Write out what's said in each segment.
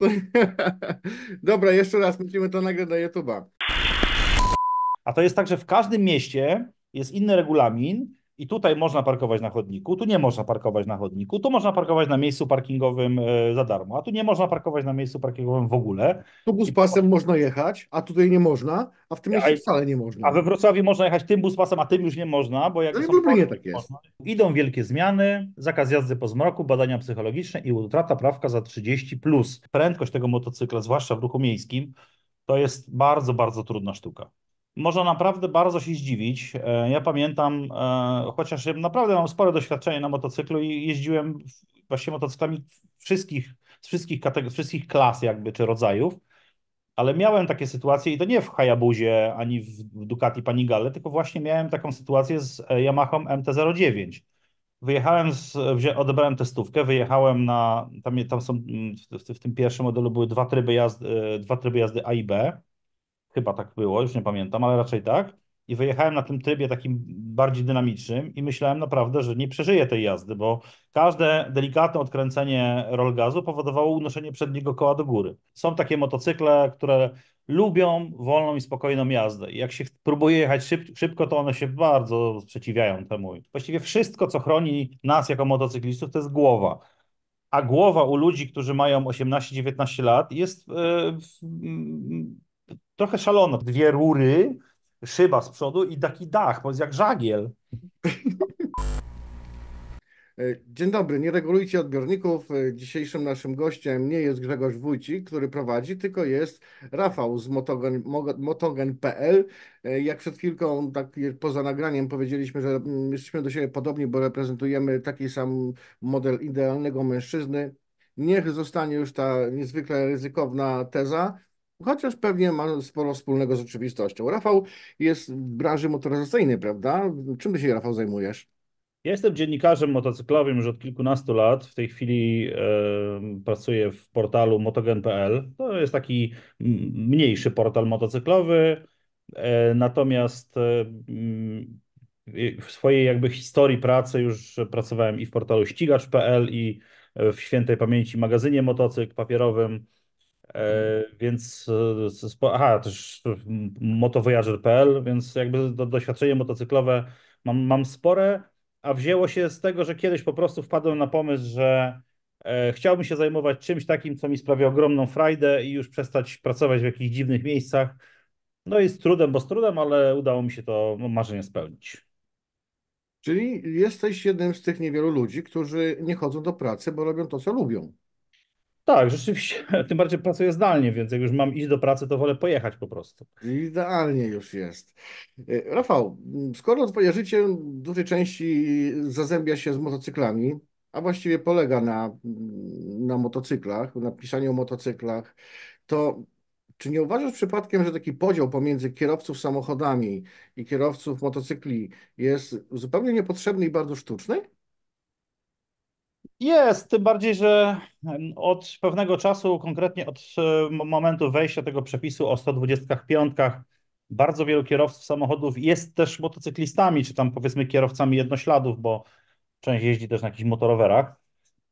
Dobra, jeszcze raz musimy to nagrać na YouTube'a. A to jest tak, że w każdym mieście jest inny regulamin i tutaj można parkować na chodniku, tu nie można parkować na chodniku, tu można parkować na miejscu parkingowym e, za darmo, a tu nie można parkować na miejscu parkingowym w ogóle. Tu buspasem można jechać, a tutaj nie można, a w tym miejscu wcale nie można. A we Wrocławiu można jechać tym buspasem, a tym już nie można, bo jak no nie parki, tak jest. Można. Idą wielkie zmiany, zakaz jazdy po zmroku, badania psychologiczne i utrata prawka za 30+. Plus. Prędkość tego motocykla, zwłaszcza w ruchu miejskim, to jest bardzo, bardzo trudna sztuka można naprawdę bardzo się zdziwić. E, ja pamiętam, e, chociaż naprawdę mam spore doświadczenie na motocyklu i jeździłem właśnie motocyklami wszystkich, z wszystkich, kategor- wszystkich klas jakby, czy rodzajów, ale miałem takie sytuacje i to nie w Hayabuzie ani w Ducati Panigale, tylko właśnie miałem taką sytuację z e, Yamahą MT-09. Wyjechałem, z, odebrałem testówkę, wyjechałem na, tam, tam są, mm, w, w, w tym pierwszym modelu były dwa tryby jazdy, dwa tryby jazdy A i B, chyba tak było, już nie pamiętam, ale raczej tak. I wyjechałem na tym trybie takim bardziej dynamicznym i myślałem naprawdę, że nie przeżyję tej jazdy, bo każde delikatne odkręcenie rol gazu powodowało unoszenie przedniego koła do góry. Są takie motocykle, które lubią wolną i spokojną jazdę. I jak się próbuje jechać szybko, to one się bardzo sprzeciwiają temu. Właściwie wszystko, co chroni nas jako motocyklistów, to jest głowa. A głowa u ludzi, którzy mają 18-19 lat, jest yy, yy, trochę szalono. Dwie rury, szyba z przodu i taki dach, bo jest jak żagiel. E, dzień dobry, nie regulujcie odbiorników. E, dzisiejszym naszym gościem nie jest Grzegorz Wójcik, który prowadzi, tylko jest Rafał z motogen.pl. E, jak przed chwilką, tak poza nagraniem, powiedzieliśmy, że mm, jesteśmy do siebie podobni, bo reprezentujemy taki sam model idealnego mężczyzny. Niech zostanie już ta niezwykle ryzykowna teza, Chociaż pewnie ma sporo wspólnego z rzeczywistością. Rafał jest w branży motoryzacyjnej, prawda? Czym ty się, Rafał, zajmujesz? Ja jestem dziennikarzem motocyklowym już od kilkunastu lat. W tej chwili pracuję w portalu motogen.pl. To jest taki mniejszy portal motocyklowy. E, natomiast e, w swojej jakby historii pracy już pracowałem i w portalu ścigacz.pl i w świętej pamięci magazynie motocykl papierowym. E, mhm. Więc e, aha, też motowojager.pl, więc jakby do, doświadczenie motocyklowe mam, mam spore, a wzięło się z tego, że kiedyś po prostu wpadłem na pomysł, że e, chciałbym się zajmować czymś takim, co mi sprawia ogromną frajdę i już przestać pracować w jakichś dziwnych miejscach. No i z trudem, bo z trudem, ale udało mi się to no, marzenie spełnić. Czyli jesteś jednym z tych niewielu ludzi, którzy nie chodzą do pracy, bo robią to, co lubią. Tak, rzeczywiście. Tym bardziej pracuję zdalnie, więc jak już mam iść do pracy, to wolę pojechać po prostu. Idealnie już jest. E, Rafał, skoro twoje życie w dużej części zazębia się z motocyklami, a właściwie polega na, na motocyklach, na pisaniu o motocyklach, to czy nie uważasz przypadkiem, że taki podział pomiędzy kierowców samochodami i kierowców motocykli jest zupełnie niepotrzebny i bardzo sztuczny? Jest, tym bardziej, że od pewnego czasu, konkretnie od e, momentu wejścia tego przepisu o 125, bardzo wielu kierowców samochodów jest też motocyklistami, czy tam powiedzmy kierowcami jednośladów, bo część jeździ też na jakichś motorowerach.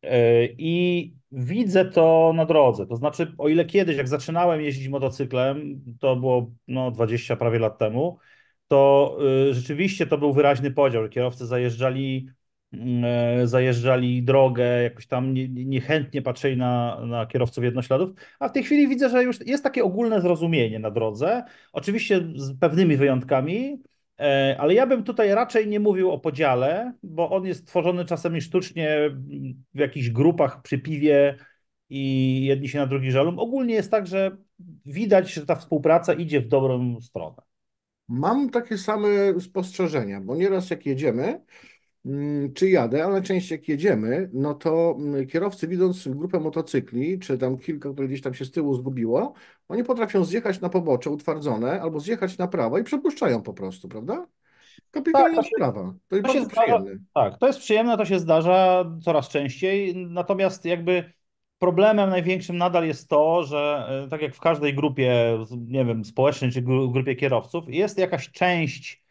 E, I widzę to na drodze. To znaczy, o ile kiedyś, jak zaczynałem jeździć motocyklem, to było no, 20 prawie lat temu, to y, rzeczywiście to był wyraźny podział. Kierowcy zajeżdżali Mm, e, zajeżdżali drogę, jakoś tam niechętnie patrzyli na, na kierowców jednośladów, a w tej chwili widzę, że już jest takie ogólne zrozumienie na drodze, oczywiście z pewnymi wyjątkami, e, ale ja bym tutaj raczej nie mówił o podziale, bo on jest tworzony czasami sztucznie w jakichś grupach przy piwie i jedni się na drugich żalą. Ogólnie jest tak, że widać, że ta współpraca idzie w dobrą stronę. Mam takie same spostrzeżenia, bo nieraz jak jedziemy, Mm, czy jadę, ale częściej jak jedziemy, no to mm, kierowcy widząc grupę motocykli, czy tam kilka, które gdzieś tam się z tyłu zgubiło, oni potrafią zjechać na pobocze utwardzone albo zjechać na prawo i przepuszczają po prostu, prawda? Kapitalna tak, sprawa. To jest bardzo przyjemne. tak, to jest przyjemne, to się zdarza coraz częściej, natomiast jakby problemem największym nadal jest to, że e, tak jak w każdej grupie, nie wiem, społecznej czy grupie kierowców, jest jakaś część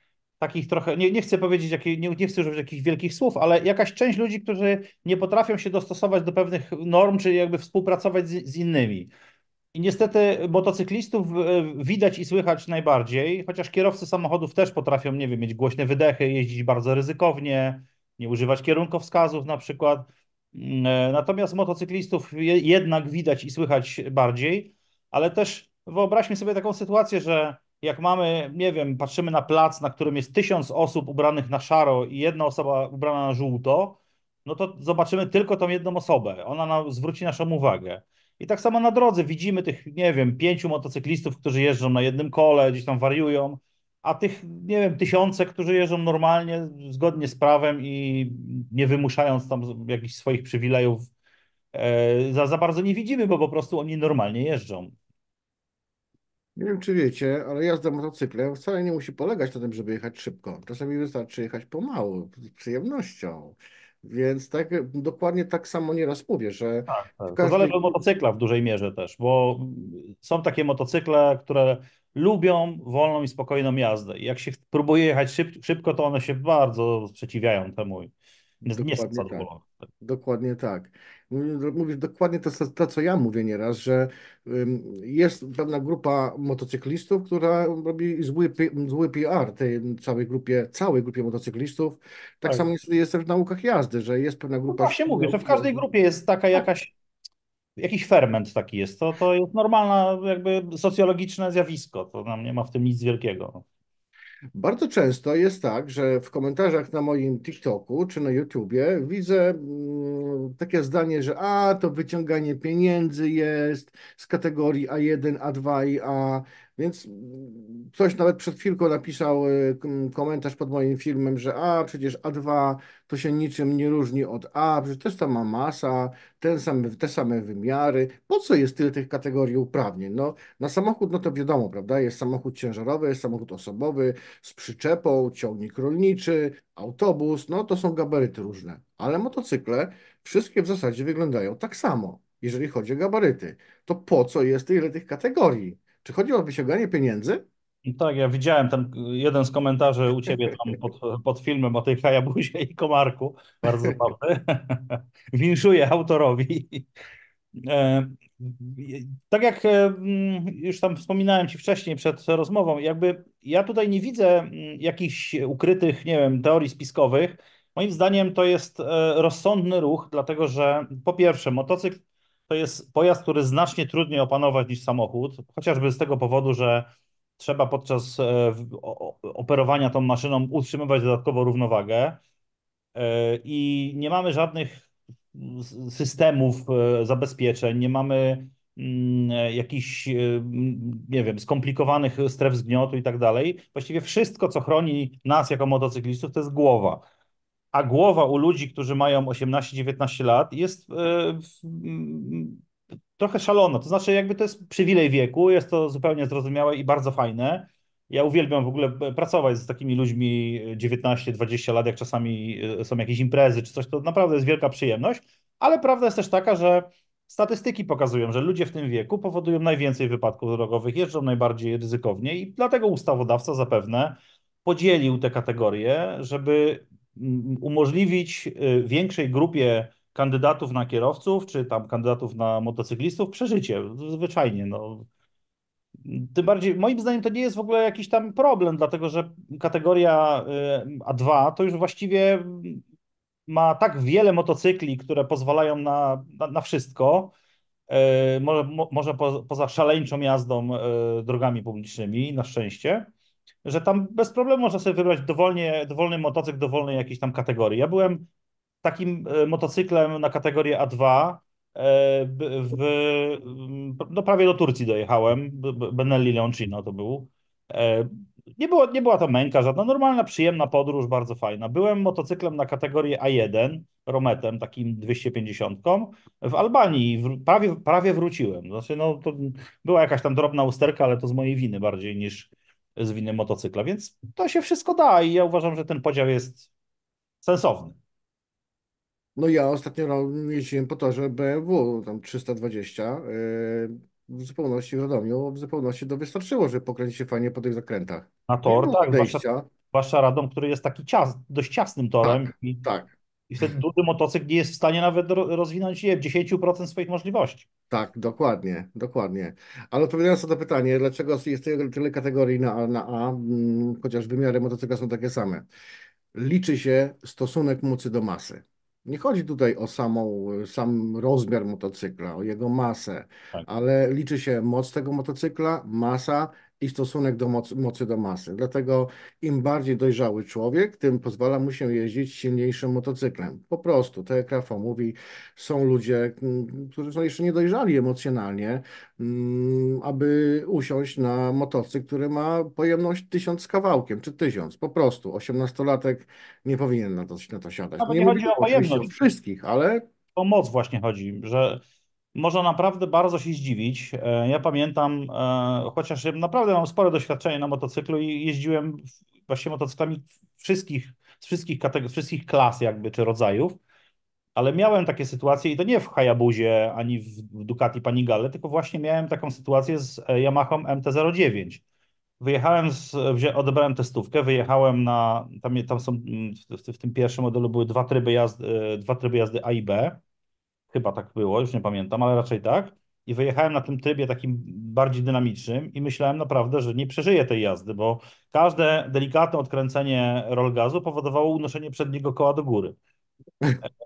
takich trochę, nie, nie chcę powiedzieć, jakiej, nie, nie chcę używać jakichś wielkich słów, ale jakaś część ludzi, którzy nie potrafią się dostosować do pewnych norm, czy jakby współpracować z, z innymi. I niestety motocyklistów e, widać i słychać najbardziej, chociaż kierowcy samochodów też potrafią, nie wiem, mieć głośne wydechy, jeździć bardzo ryzykownie, nie używać kierunkowskazów na przykład. Mm, e, natomiast motocyklistów jednak widać i słychać bardziej, ale też wyobraźmy sobie taką sytuację, że jak mamy, nie wiem, patrzymy na plac, na którym jest tysiąc osób ubranych na szaro i jedna osoba ubrana na żółto, no to zobaczymy tylko tą jedną osobę. Ona nam zwróci naszą uwagę. I tak samo na drodze widzimy tych, nie wiem, pięciu motocyklistów, którzy jeżdżą na jednym kole, gdzieś tam wariują, a tych, nie wiem, tysiące, którzy jeżdżą normalnie, zgodnie z prawem i nie wymuszając tam jakichś swoich przywilejów, e, za, za bardzo nie widzimy, bo po prostu oni normalnie jeżdżą. Nie wiem, czy wiecie, ale jazda motocyklem wcale nie musi polegać na tym, żeby jechać szybko. Czasami wystarczy jechać pomału, z przyjemnością. Więc tak, dokładnie tak samo nieraz mówię, że. Tak, tak. Każdej... To zależy od motocykla w dużej mierze też, bo są takie motocykle, które lubią wolną i spokojną jazdę. I jak się próbuje jechać szybko, to one się bardzo sprzeciwiają temu. Nie, Dokładnie nie są Tak. Dokładnie tak. Mówisz dokładnie to, to, co ja mówię nieraz, że jest pewna grupa motocyklistów, która robi zły, zły PR tej całej grupie, całej grupie motocyklistów. Tak, tak. samo jest, jest w naukach jazdy, że jest pewna no grupa... No właśnie mówię, że w każdej grupie jest taka tak. jakaś jakiś ferment taki jest. To, to jest normalne, jakby socjologiczne zjawisko. To nam nie ma w tym nic wielkiego. Bardzo często jest tak, że w komentarzach na moim TikToku czy na YouTubie widzę mm, takie zdanie, że a to wyciąganie pieniędzy jest z kategorii A1, A2 i A więc ktoś nawet przed chwilką napisał y, komentarz pod moim filmem, że a przecież A2 to się niczym nie różni od A, przecież też sama masa, ten same, te same wymiary. Po co jest tyle tych kategorii uprawnień? No, na samochód, no to wiadomo, prawda? Jest samochód ciężarowy, jest samochód osobowy z przyczepą, ciągnik rolniczy, autobus, no to są gabaryty różne. Ale motocykle wszystkie w zasadzie wyglądają tak samo, jeżeli chodzi o gabaryty. To po co jest tyle tych kategorii? Czy chodzi o wyciąganie pieniędzy? Tak, ja widziałem ten jeden z komentarzy u ciebie tam pod, pod filmem o tej Hayabusie i komarku. Bardzo ładny. Winszuję autorowi. E, tak jak e, mm, już tam wspominałem ci wcześniej przed rozmową, jakby ja tutaj nie widzę mm, jakichś ukrytych, nie wiem, teorii spiskowych. Moim zdaniem to jest e, rozsądny ruch, dlatego że po pierwsze, motocykl to jest pojazd, który znacznie trudniej opanować niż samochód, chociażby z tego powodu, że trzeba podczas e, operowania tą maszyną utrzymywać dodatkowo równowagę e, i nie mamy żadnych systemów e, zabezpieczeń, nie mamy mm, jakichś, nie wiem, skomplikowanych stref zgniotu i tak dalej. Właściwie wszystko, co chroni nas jako motocyklistów, to jest głowa a głowa u ludzi, którzy mają 18-19 lat jest e, mm, trochę szalona. To znaczy jakby to jest przywilej wieku, jest to zupełnie zrozumiałe i bardzo fajne. Ja uwielbiam w ogóle e, pracować z takimi ludźmi 19-20 e, lat, jak czasami są jakieś imprezy czy coś, to naprawdę jest wielka przyjemność, ale prawda jest też taka, że statystyki pokazują, że ludzie w tym wieku powodują najwięcej wypadków drogowych, jeżdżą najbardziej ryzykownie i dlatego ustawodawca zapewne podzielił te kategorie, żeby umożliwić y, większej grupie kandydatów na kierowców, czy tam kandydatów na motocyklistów przeżycie, zwyczajnie. No. Tym bardziej, moim zdaniem to nie jest w ogóle jakiś tam problem, dlatego że kategoria y, A2 to już właściwie ma tak wiele motocykli, które pozwalają na, na, na wszystko, y, może, może poza szaleńczą jazdą drogami publicznymi, na szczęście, że tam bez problemu można sobie wybrać dowolnie, dowolny motocykl, dowolnej jakiejś tam kategorii. Ja byłem takim e, motocyklem na kategorię A2 e, w, no prawie do Turcji dojechałem, Benelli Leoncino to był. E, nie, było, nie była to męka żadna, normalna, przyjemna podróż, bardzo fajna. Byłem motocyklem na kategorię A1, Rometem, takim 250 w Albanii, w, prawie, prawie wróciłem. Znaczy, no, to była jakaś tam drobna usterka, ale to z mojej winy bardziej niż, z winy motocykla, więc to się wszystko da i ja uważam, że ten podział jest sensowny. No ja ostatnio jeździłem po torze BMW, tam 320, yy, w zupełności w Radomiu, w zupełności to wystarczyło, żeby pokręcić się fajnie po tych zakrętach. Na tor, tak, zwłaszcza, zwłaszcza Radom, który jest taki cias, dość ciasnym torem. Tak, i, tak. I wtedy mhm. duży motocykl nie jest w stanie nawet rozwinąć nie, 10% swoich możliwości. Tak, dokładnie, dokładnie. Ale odpowiadając na to pytanie, dlaczego jest tyle kategorii na A, na A mm, chociaż wymiary motocykla są takie same. Liczy się stosunek mocy do masy. Nie chodzi tutaj o samą, sam rozmiar motocykla, o jego masę, tak. ale liczy się moc tego motocykla, masa i stosunek do mocy, mocy do masy. Dlatego im bardziej dojrzały człowiek, tym pozwala mu się jeździć silniejszym motocyklem. Po prostu, tak jak Rafał mówi, są ludzie, mm, którzy są jeszcze niedojrzali emocjonalnie, mm, aby usiąść na motocykl, który ma pojemność tysiąc z kawałkiem, czy tysiąc. Po prostu, osiemnastolatek nie powinien na to, na to siadać. No, nie, nie chodzi o pojemność. Wszystkich, ale... O moc właśnie chodzi, że można naprawdę bardzo się zdziwić. E, ja pamiętam, e, chociaż naprawdę mam spore doświadczenie na motocyklu i jeździłem właśnie motocyklami wszystkich, z wszystkich kategorii, wszystkich klas jakby, czy rodzajów, ale miałem takie sytuacje i to nie w Hayabuzie ani w Ducati Panigale, tylko właśnie miałem taką sytuację z e, Yamahą MT-09. Wyjechałem, z, odebrałem testówkę, wyjechałem na, tam, tam są, w, mm, w, w tym pierwszym modelu były dwa tryby jazdy, dwa tryby jazdy A i B, Chyba tak było, już nie pamiętam, ale raczej tak. I wyjechałem na tym trybie takim bardziej dynamicznym i myślałem naprawdę, że nie przeżyję tej jazdy, bo każde delikatne odkręcenie rol gazu powodowało unoszenie przedniego koła do góry.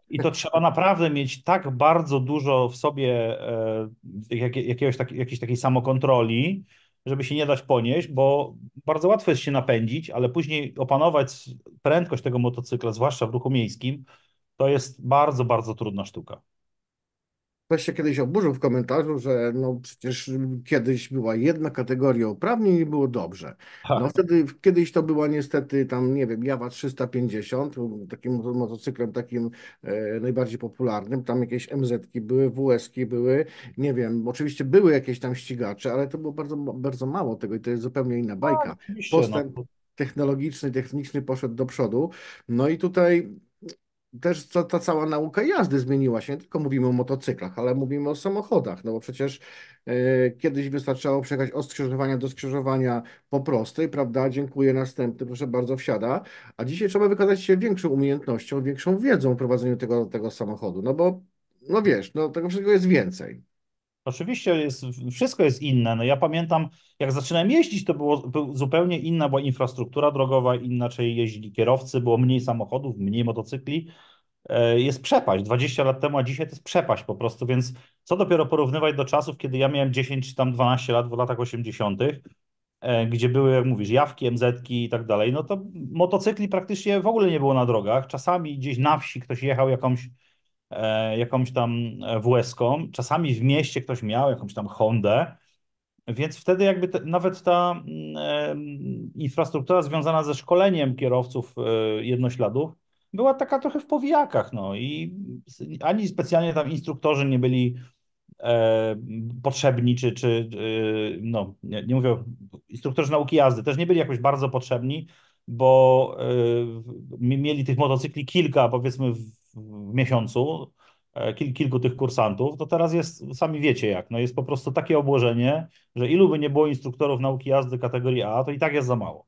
I to trzeba naprawdę mieć tak bardzo dużo w sobie e, jak, jakiegoś tak, jakiejś takiej samokontroli, żeby się nie dać ponieść, bo bardzo łatwo jest się napędzić, ale później opanować prędkość tego motocykla, zwłaszcza w ruchu miejskim, to jest bardzo, bardzo trudna sztuka. Ktoś się kiedyś oburzył w komentarzu, że no przecież kiedyś była jedna kategoria uprawnień i było dobrze. Tak. No wtedy, kiedyś to była niestety tam, nie wiem, Jawa 350, takim motocyklem takim e, najbardziej popularnym, tam jakieś MZ-ki były, WS-ki były, nie wiem, oczywiście były jakieś tam ścigacze, ale to było bardzo, bardzo mało tego i to jest zupełnie inna no, bajka. No. Postęp technologiczny, techniczny poszedł do przodu. No i tutaj też ta, ta, cała nauka jazdy zmieniła się. Nie tylko mówimy o motocyklach, ale mówimy o samochodach, no bo przecież y, kiedyś wystarczało przejechać od skrzyżowania do skrzyżowania po prostej, prawda? Dziękuję, następny, proszę bardzo, wsiada. A dzisiaj trzeba wykazać się większą umiejętnością, większą wiedzą w prowadzeniu tego, tego samochodu, no bo, no wiesz, no tego wszystkiego jest więcej. Oczywiście jest, wszystko jest inne. No ja pamiętam, jak zaczynałem jeździć, to było, zupełnie inna była infrastruktura drogowa, inaczej jeździli kierowcy, było mniej samochodów, mniej motocykli. E, jest przepaść. 20 lat temu, a dzisiaj to jest przepaść po prostu, więc co dopiero porównywać do czasów, kiedy ja miałem 10 czy tam 12 lat w latach 80., e, gdzie były, jak mówisz, jawki, MZ-ki i tak dalej, no to motocykli praktycznie w ogóle nie było na drogach. Czasami gdzieś na wsi ktoś jechał jakąś E, jakąś tam e, WS-ką. Czasami w mieście ktoś miał jakąś tam Hondę, więc wtedy jakby te, nawet ta mm, e, infrastruktura związana ze szkoleniem kierowców jednośladów była taka trochę w powijakach, no i ani specjalnie tam instruktorzy nie byli e, potrzebni, czy, czy e, no, nie, nie mówię, instruktorzy nauki jazdy też nie byli jakoś bardzo potrzebni, bo e, mieli tych motocykli kilka, powiedzmy, w w miesiącu, e, kil, kilku tych kursantów, to teraz jest, sami wiecie jak, no jest po prostu takie obłożenie, że ilu by nie było instruktorów nauki jazdy kategorii A, to i tak jest za mało.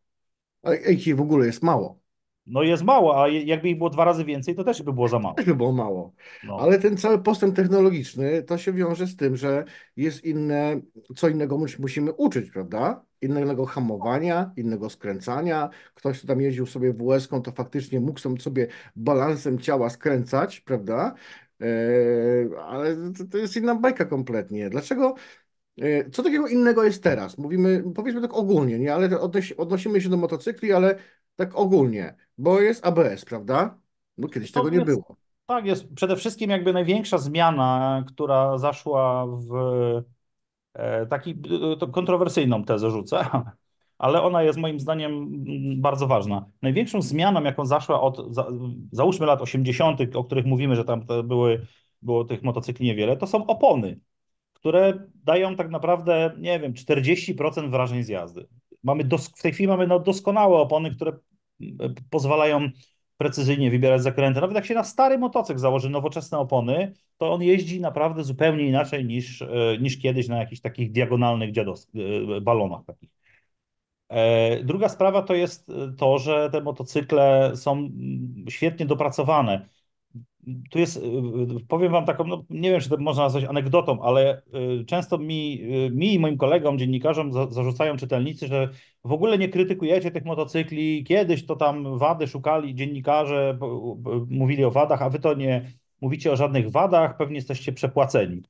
A ich w ogóle jest mało. No jest mało, a jakby ich było dwa razy więcej, to też by było za mało. Też by było mało. No. Ale ten cały postęp technologiczny to się wiąże z tym, że jest inne, co innego musimy uczyć, prawda? Innego hamowania, innego skręcania. Ktoś, kto tam jeździł sobie w ką to faktycznie mógł sobie balansem ciała skręcać, prawda? E, ale to jest inna bajka kompletnie. Dlaczego? E, co takiego innego jest teraz? Mówimy, powiedzmy tak ogólnie, nie? Ale odnosi, odnosimy się do motocykli, ale tak ogólnie, bo jest ABS, prawda? Bo kiedyś to tego tak nie było. Tak, jest przede wszystkim jakby największa zmiana, która zaszła w e, taki e, to kontrowersyjną tezę rzucę, ale ona jest moim zdaniem bardzo ważna. Największą zmianą, jaką zaszła od załóżmy lat 80., o których mówimy, że tam były, było tych motocykli niewiele, to są opony, które dają tak naprawdę, nie wiem, 40% wrażeń z jazdy. Mamy dos- w tej chwili mamy no doskonałe opony, które pozwalają precyzyjnie wybierać zakręty. Nawet jak się na stary motocykl założy nowoczesne opony, to on jeździ naprawdę zupełnie inaczej niż, e, niż kiedyś na jakichś takich diagonalnych dziados, e, balonach takich. E, druga sprawa to jest to, że te motocykle są mm, świetnie dopracowane tu jest, y, y, powiem wam taką, no nie wiem, czy to można nazwać anegdotą, ale y, często mi, mi i moim kolegom, dziennikarzom zarzucają czytelnicy, że w ogóle nie krytykujecie tych motocykli, kiedyś to tam wady szukali dziennikarze, mówili o wadach, a wy to nie mówicie o żadnych wadach, pewnie jesteście przepłaceni.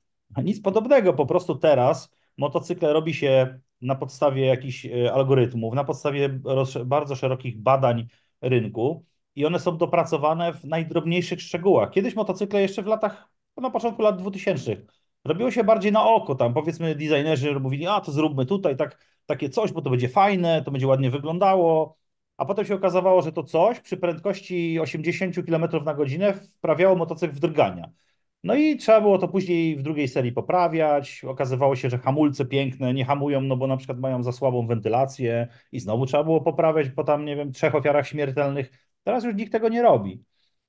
nic podobnego, po prostu teraz motocykle robi się na podstawie jakichś algorytmów, na podstawie bardzo szerokich badań rynku, i one są dopracowane w najdrobniejszych szczegółach. Kiedyś motocykle jeszcze w latach, na no, początku lat 2000 robiło się bardziej na oko tam, powiedzmy designerzy mówili, a to zróbmy tutaj tak, takie coś, bo to będzie fajne, to będzie ładnie wyglądało, a potem się okazało, że to coś przy prędkości 80 km na godzinę wprawiało motocykl w drgania. No i trzeba było to później w drugiej serii poprawiać. Okazywało się, że hamulce piękne nie hamują, no bo na przykład mają za słabą wentylację i znowu trzeba było poprawiać po tam, nie wiem, trzech ofiarach śmiertelnych Teraz już nikt tego nie robi.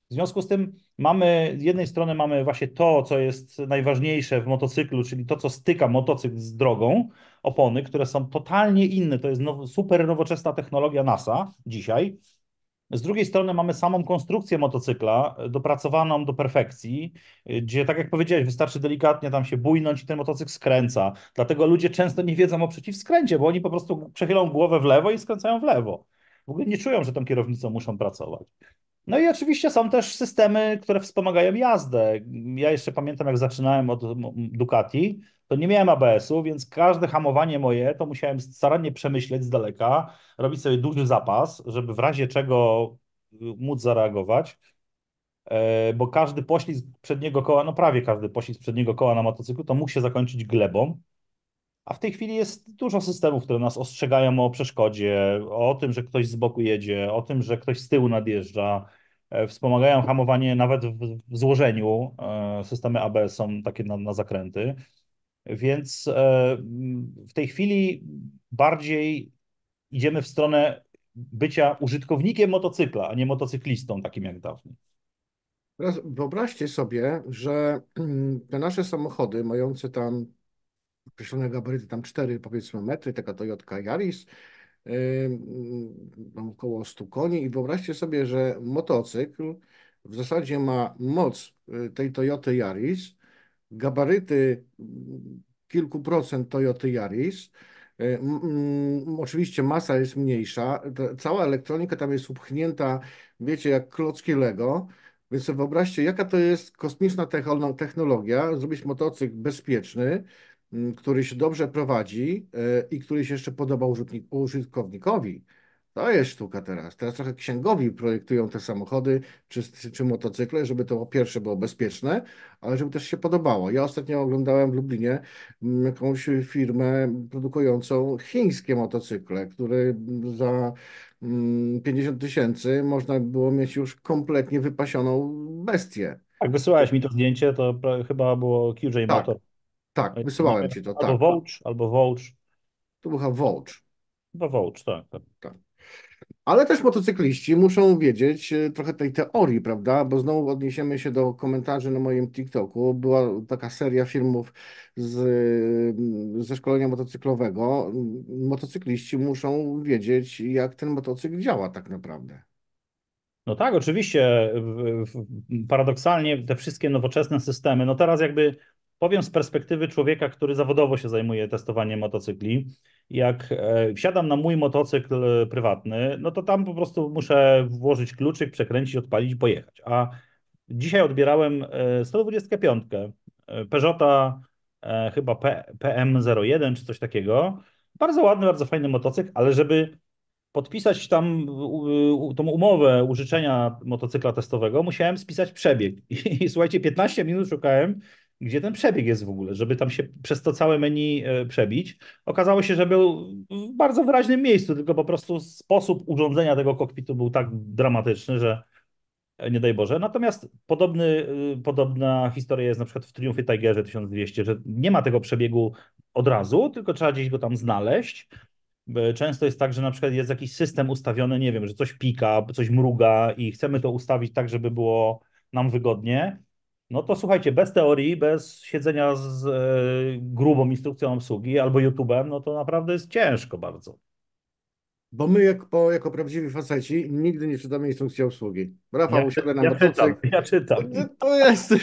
W związku z tym mamy, z jednej strony mamy właśnie to, co jest najważniejsze w motocyklu, czyli to, co styka motocykl z drogą, opony, które są totalnie inne, to jest now, super nowoczesna technologia NASA dzisiaj. Z drugiej strony mamy samą konstrukcję motocykla, dopracowaną do perfekcji, gdzie tak jak powiedziałeś, wystarczy delikatnie tam się bujnąć i ten motocykl skręca. Dlatego ludzie często nie wiedzą o przeciwskręcie, bo oni po prostu przechylą głowę w lewo i skręcają w lewo w ogóle nie czują, że tą kierownicą muszą pracować. No i oczywiście są też systemy, które wspomagają jazdę. Ja jeszcze pamiętam, jak zaczynałem od Ducati, to nie miałem ABS-u, więc każde hamowanie moje to musiałem starannie przemyśleć z daleka, robić sobie duży zapas, żeby w razie czego y, móc zareagować, e, bo każdy poślizg przedniego koła, no prawie każdy poślizg przedniego koła na motocyklu, to mógł się zakończyć glebą, a w tej chwili jest dużo systemów, które nas ostrzegają o przeszkodzie, o tym, że ktoś z boku jedzie, o tym, że ktoś z tyłu nadjeżdża. E, wspomagają hamowanie nawet w, w złożeniu. E, systemy ABS są takie na, na zakręty. Więc e, w tej chwili bardziej idziemy w stronę bycia użytkownikiem motocykla, a nie motocyklistą takim jak dawniej. Wyobraźcie sobie, że te nasze samochody mające tam określone gabaryty, tam 4 powiedzmy metry, taka Toyota Yaris, mam yy, około 100 koni i wyobraźcie sobie, że motocykl w zasadzie ma moc yy, tej Toyoty Yaris, gabaryty yy, kilku procent Toyoty Yaris, mm, mm, Oczywiście masa jest mniejsza, cała elektronika tam jest upchnięta, wiecie, jak klocki Lego, więc wyobraźcie, jaka to jest kosmiczna technologia, zrobić motocykl bezpieczny, Mm, który się dobrze prowadzi e, i który się jeszcze podoba użytkownikowi. To jest sztuka teraz. Teraz trochę księgowi projektują te samochody czy, czy, motocykle, żeby to po pierwsze było bezpieczne, ale żeby też się podobało. Ja ostatnio oglądałem w Lublinie mm, jakąś firmę produkującą chińskie motocykle, które za 50 mm, tysięcy można było mieć już kompletnie wypasioną bestię. Jak wysyłałeś mi to zdjęcie, to chyba było QJ tak. Motor. Tak, wysyłałem ci to. Albo tak. albo Vouch. To był chyba Wołcz. Chyba tak, tak. tak. Ale też motocykliści muszą wiedzieć y, trochę tej teorii, prawda? Bo znowu odniesiemy się do komentarzy na moim TikToku. Była taka seria filmów z, y, ze szkolenia motocyklowego. Motocykliści muszą wiedzieć, jak ten motocykl działa tak naprawdę. No tak, oczywiście. Paradoksalnie te wszystkie nowoczesne systemy, no teraz jakby Powiem z perspektywy człowieka, który zawodowo się zajmuje testowaniem motocykli. Jak e, wsiadam na mój motocykl e, prywatny, no to tam po prostu muszę włożyć kluczyk, przekręcić, odpalić, pojechać. A dzisiaj odbierałem 125 e, Peugeota chyba PM01 czy coś takiego. Bardzo ładny, bardzo fajny motocykl, ale żeby podpisać tam tą umowę użyczenia motocykla testowego, musiałem spisać przebieg. I, słuchajcie, 15 minut szukałem gdzie ten przebieg jest w ogóle, żeby tam się przez to całe menu e, przebić. Okazało się, że był w bardzo wyraźnym miejscu, tylko po prostu sposób urządzenia tego kokpitu był tak dramatyczny, że e, nie daj Boże. Natomiast podobny, y, podobna historia jest na przykład w Triumfie Tigerze 1200, że nie ma tego przebiegu od razu, tylko trzeba gdzieś go tam znaleźć. Często jest tak, że na przykład jest jakiś system ustawiony, nie wiem, że coś pika, coś mruga i chcemy to ustawić tak, żeby było nam wygodnie no to słuchajcie, bez teorii, bez siedzenia z e, grubą instrukcją obsługi albo YouTube'em, no to naprawdę jest ciężko bardzo. Bo my jako, jako prawdziwi faceci nigdy nie czytamy instrukcji obsługi. Rafał ja, usiada nam ja czytam, Ja czytam. To, no, to jest...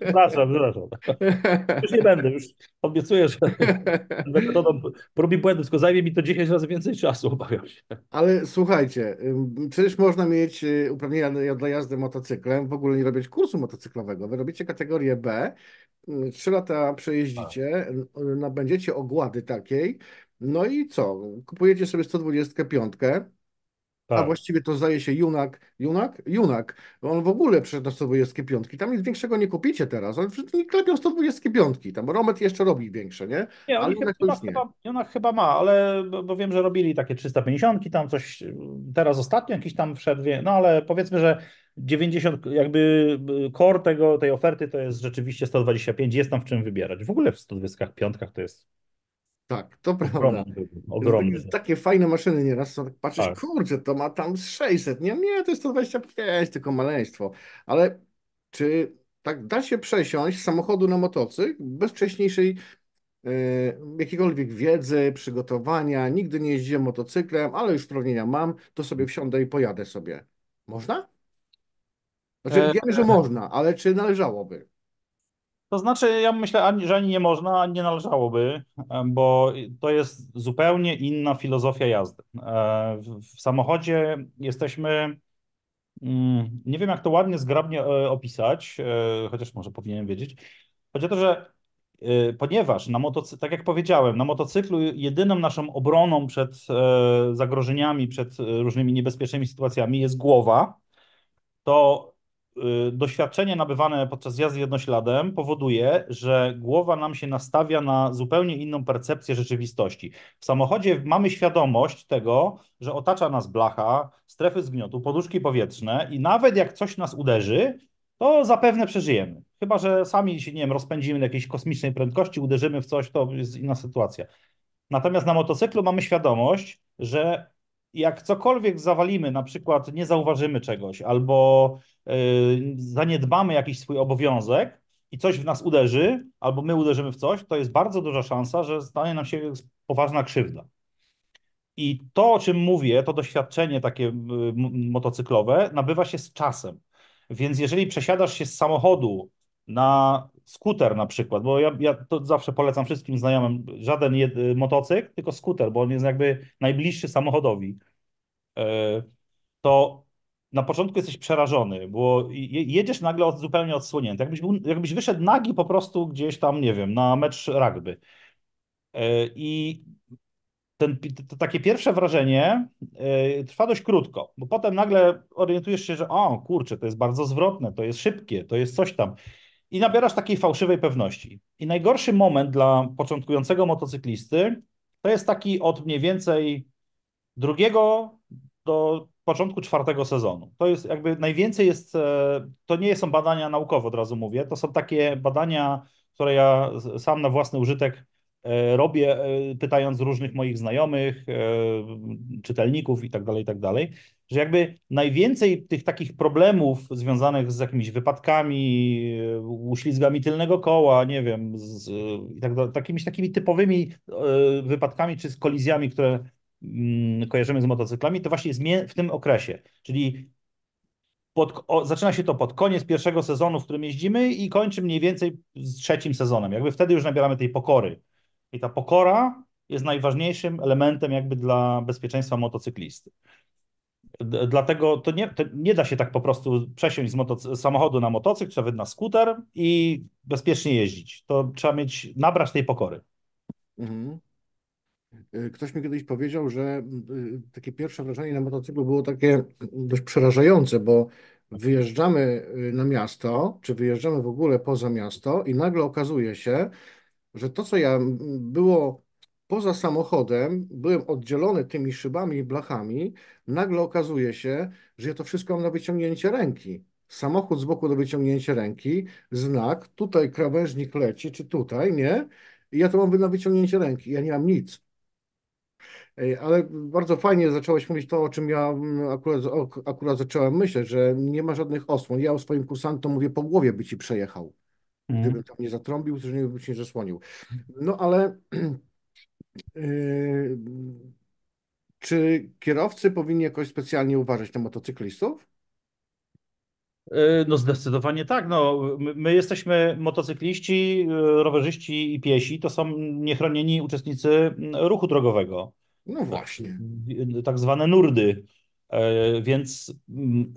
Przepraszam, przepraszam. Już nie będę, już obiecuję, że metodą błędy, tylko zajmie mi to 10 razy więcej czasu, obawiam się. Ale słuchajcie, czyż można mieć y, uprawnienia do jazdy motocyklem, w ogóle nie robić kursu motocyklowego. Wy robicie kategorię B, trzy lata przejeździcie, tak. y, y, nabędziecie ogłady takiej, no i co? Kupujecie sobie 125, tak. a właściwie to zdaje się Junak, Junak, Junak. On w ogóle przeszedł na 125. Tam nic większego nie kupicie teraz. On klepią 125. Tam Romet jeszcze robi większe, nie? nie ale Junak chyba, już nie. Chyba, Junak chyba ma, ale bo wiem, że robili takie 350, tam coś teraz ostatnio jakiś tam wszedł, no ale powiedzmy, że 90, jakby core tego, tej oferty to jest rzeczywiście 125, jest tam w czym wybierać. W ogóle w 125 to jest tak, to prawda. Ogromny, ogromny. Takie fajne maszyny nieraz są, tak patrzysz, tak. kurczę, to ma tam 600, nie, nie, to jest 125, tylko maleństwo. Ale czy tak da się przesiąść z samochodu na motocykl bez wcześniejszej e, jakiejkolwiek wiedzy, przygotowania? Nigdy nie jeździłem motocyklem, ale już uprawnienia mam, to sobie wsiądę i pojadę sobie. Można? Znaczy, e... wiem, że e. można, ale czy należałoby? To znaczy, ja myślę, że ani nie można, ani nie należałoby, e, bo to jest zupełnie inna filozofia jazdy. E, w samochodzie jesteśmy. Mm, nie wiem, jak to ładnie, zgrabnie e, opisać, chociaż może powinienem wiedzieć. Chodzi o to, że ponieważ na tak jak powiedziałem, na motocyklu jedyną naszą obroną przed zagrożeniami, przed różnymi niebezpiecznymi sytuacjami jest głowa, to Y, doświadczenie nabywane podczas jazdy jednośladem powoduje, że głowa nam się nastawia na zupełnie inną percepcję rzeczywistości. W samochodzie mamy świadomość tego, że otacza nas blacha, strefy zgniotu, poduszki powietrzne i nawet jak coś nas uderzy, to zapewne przeżyjemy. Chyba, że sami się, nie wiem, rozpędzimy na jakiejś kosmicznej prędkości, uderzymy w coś, to jest inna sytuacja. Natomiast na motocyklu mamy świadomość, że jak cokolwiek zawalimy, na przykład nie zauważymy czegoś albo e, zaniedbamy jakiś swój obowiązek i coś w nas uderzy, albo my uderzymy w coś, to jest bardzo duża szansa, że stanie nam się poważna krzywda. I to, o czym mówię, to doświadczenie takie motocyklowe nabywa się z czasem. Więc jeżeli przesiadasz się z samochodu na skuter na przykład, bo ja, ja to zawsze polecam wszystkim znajomym, żaden jed, y, motocykl, tylko skuter, bo on jest jakby najbliższy samochodowi. E, to na początku jesteś przerażony, bo jedziesz nagle od, zupełnie odsłonięty. Jakbyś, był, jakbyś wyszedł nagi po prostu gdzieś tam, nie wiem, na mecz rugby. E, I ten, to takie pierwsze wrażenie e, trwa dość krótko, bo potem nagle orientujesz się, że o kurczę, to jest bardzo zwrotne, to jest szybkie, to jest coś tam i nabierasz takiej fałszywej pewności. I najgorszy moment dla początkującego motocyklisty to jest taki od mniej więcej drugiego do początku czwartego sezonu. To jest jakby najwięcej jest, e, to nie są badania naukowe od razu mówię, to są takie badania, które ja sam na własny użytek e, robię, e, pytając różnych moich znajomych, czytelników i tak dalej, i tak dalej że jakby najwięcej tych takich problemów związanych z jakimiś wypadkami, e, uślizgami tylnego koła, nie wiem, z, i tak dalej, takimiś takimi typowymi e, wypadkami czy z kolizjami, które mm, kojarzymy z motocyklami, to właśnie jest w tym okresie. Czyli pod, o, zaczyna się to pod koniec pierwszego sezonu, w którym jeździmy i kończy mniej więcej z trzecim sezonem. Jakby wtedy już nabieramy tej pokory. I ta pokora jest najważniejszym elementem jakby dla bezpieczeństwa motocyklisty. Dlatego to nie, to nie da się tak po prostu przesiąść z motocy- samochodu na motocykl, trzeba na skuter i bezpiecznie jeździć. To trzeba mieć, nabrać tej pokory. Mhm. E, ktoś mi kiedyś powiedział, że e, takie pierwsze wrażenie na motocyklu było takie dość przerażające, bo wyjeżdżamy e, na miasto, czy wyjeżdżamy w ogóle poza miasto i nagle okazuje się, że to, co ja było poza samochodem, byłem oddzielony tymi szybami i blachami, nagle okazuje się, że ja to wszystko mam na wyciągnięcie ręki. Samochód z boku do wyciągnięcia ręki, znak, tutaj krawężnik leci, czy tutaj, nie? I ja to mam na wyciągnięcie ręki, ja nie mam nic. Ale bardzo fajnie zacząłeś mówić to, o czym ja mm, akurat, akurat zacząłem myśleć, że nie ma żadnych osłon. Ja o swoim kursantom mówię, po głowie by ci przejechał, gdybym mhm. tam nie zatrąbił, gdybym się nie zasłonił. No ale Yy, czy kierowcy powinni jakoś specjalnie uważać na motocyklistów? Yy, no zdecydowanie tak. No, my jesteśmy motocykliści, yy, rowerzyści i piesi. To są niechronieni uczestnicy mm, ruchu drogowego. No właśnie. Tak, tak zwane nurdy. Więc mm,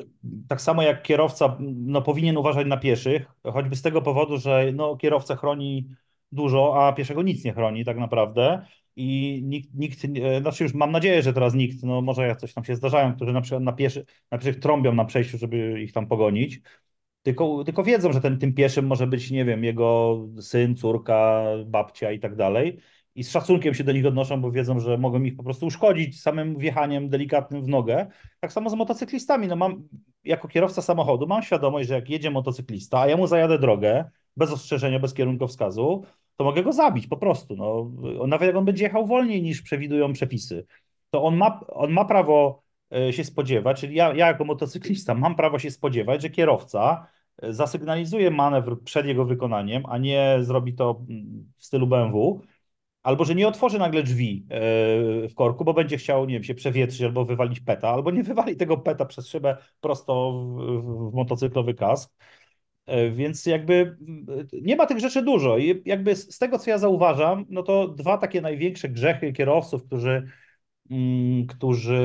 tak samo jak kierowca no, powinien uważać na pieszych, choćby z tego powodu, że no, kierowca chroni dużo, a pieszego nic nie chroni tak naprawdę i nikt, nikt, znaczy już mam nadzieję, że teraz nikt, no może jak coś tam się zdarzają, którzy na przykład na, pieszy, na pieszych trąbią na przejściu, żeby ich tam pogonić, tylko, tylko wiedzą, że ten, tym pieszym może być, nie wiem, jego syn, córka, babcia i tak dalej i z szacunkiem się do nich odnoszą, bo wiedzą, że mogą ich po prostu uszkodzić samym wjechaniem delikatnym w nogę. Tak samo z motocyklistami. No mam, jako kierowca samochodu mam świadomość, że jak jedzie motocyklista, a ja mu zajadę drogę bez ostrzeżenia, bez kierunkowskazu, to mogę go zabić po prostu. No, nawet jak on będzie jechał wolniej niż przewidują przepisy, to on ma, on ma prawo e, się spodziewać, czyli ja, ja jako motocyklista mam prawo się spodziewać, że kierowca e, zasygnalizuje manewr przed jego wykonaniem, a nie zrobi to mm, w stylu BMW, albo że nie otworzy nagle drzwi e, w korku, bo będzie chciał, nie wiem, się przewietrzyć albo wywalić peta, albo nie wywali tego peta przez szybę prosto w, w motocyklowy kask. E, więc jakby nie ma tych rzeczy dużo i jakby z tego, co ja zauważam, no to dwa takie największe grzechy kierowców, którzy, mm, którzy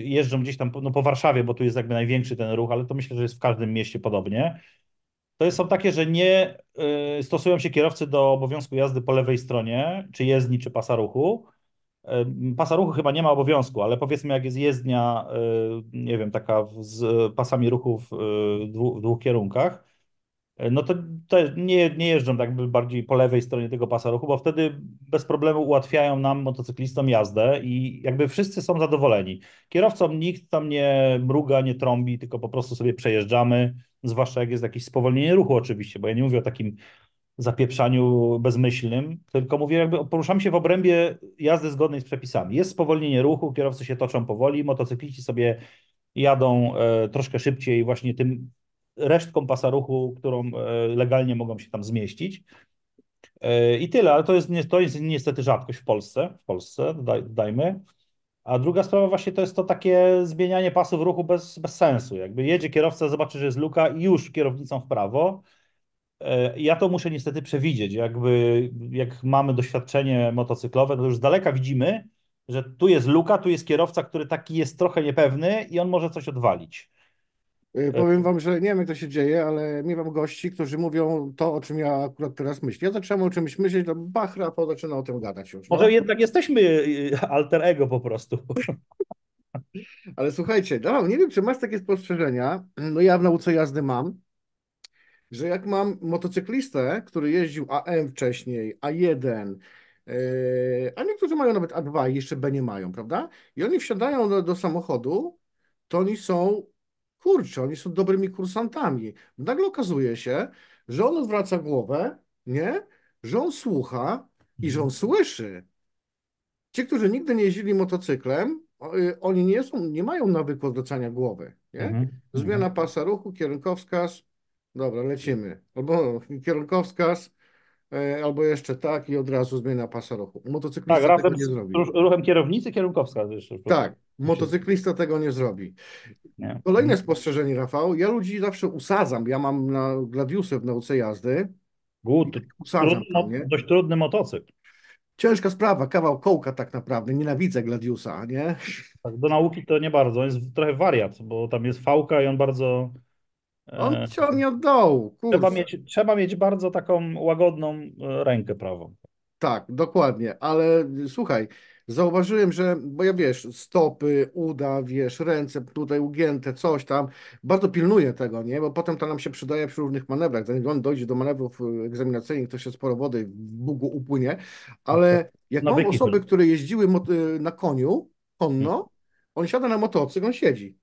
y, jeżdżą gdzieś tam no po Warszawie, bo tu jest jakby największy ten ruch, ale to myślę, że jest w każdym mieście podobnie, to są takie, że nie y, stosują się kierowcy do obowiązku jazdy po lewej stronie, czy jezdni, czy pasa ruchu. E, pasa ruchu chyba nie ma obowiązku, ale powiedzmy, jak jest jezdnia, y, nie wiem, taka z pasami ruchu w dwóch kierunkach, no to, to nie, nie jeżdżą tak bardziej po lewej stronie tego pasa ruchu, bo wtedy bez problemu ułatwiają nam motocyklistom jazdę i jakby wszyscy są zadowoleni. Kierowcom nikt tam nie mruga, nie trąbi, tylko po prostu sobie przejeżdżamy, zwłaszcza jak jest jakieś spowolnienie ruchu oczywiście, bo ja nie mówię o takim zapieprzaniu bezmyślnym, tylko mówię jakby poruszamy się w obrębie jazdy zgodnej z przepisami. Jest spowolnienie ruchu, kierowcy się toczą powoli, motocykliści sobie jadą e, troszkę szybciej właśnie tym resztką pasa ruchu, którą e, legalnie mogą się tam zmieścić. E, I tyle, ale to jest, to jest niestety rzadkość w Polsce, w Polsce dajmy. A druga sprawa właśnie to jest to takie zmienianie pasów ruchu bez, bez sensu. Jakby jedzie kierowca, zobaczy, że jest luka i już kierownicą w prawo. E, ja to muszę niestety przewidzieć. Jakby jak mamy doświadczenie motocyklowe, to już z daleka widzimy, że tu jest luka, tu jest kierowca, który taki jest trochę niepewny i on może coś odwalić. Y, e, powiem e. wam, że nie wiem, jak to się dzieje, ale miewam gości, którzy mówią to, o czym ja akurat teraz myślę. Ja zaczynam o czymś myśleć, to bachra, po zaczyna o tym gadać już. No. Może no? jednak jesteśmy y, alter ego po prostu. ale słuchajcie, no, nie wiem, czy masz takie spostrzeżenia, no ja w nauce jazdy mam, że jak mam motocyklistę, który jeździł AM wcześniej, A1, y, a niektórzy mają nawet A2, jeszcze B nie mają, prawda? I oni wsiadają do, do samochodu, to oni są kurczę, oni są dobrymi kursantami. No nagle okazuje się, że on odwraca głowę, nie? Że on słucha i że on mhm. słyszy. Ci, którzy nigdy nie jeździli motocyklem, y, oni nie, są, nie mają nawyku odwracania głowy. Nie? Mhm. Zmiana mhm. pasa ruchu, kierunkowskaz, dobra, lecimy. Albo kierunkowskaz, E, albo jeszcze tak i od razu zmiana pasa ruchu. Motocyklista tak, tego nie zrobi. ruchem kierownicy kierunkowskaz jeszcze. Tak, motocyklista tego nie zrobi. Nie. Kolejne mhm. spostrzeżenie, Rafał. Ja ludzi zawsze usadzam. Ja mam na gladiusy w nauce jazdy. Gut. Usadzam Dość trudny motocykl. Ciężka sprawa, kawał kołka tak naprawdę. Nienawidzę gladiusa, nie? Tak, do nauki to nie bardzo. On jest trochę wariat, bo tam jest fałka i on bardzo on e, ciągnie od dołu. Trzeba mieć, trzeba mieć bardzo taką łagodną e, rękę prawą. Tak, dokładnie, ale słuchaj, zauważyłem, że, bo ja wiesz, stopy, uda, wiesz, ręce tutaj ugięte, coś tam, bardzo pilnuję tego, nie, bo potem to nam się przydaje przy różnych manewrach, zanim on dojdzie do manewrów e, egzaminacyjnych, to się sporo wody w Bugu upłynie, ale jak no mam osoby, które jeździły na koniu, konno, hmm. on siada na motocykl, on siedzi.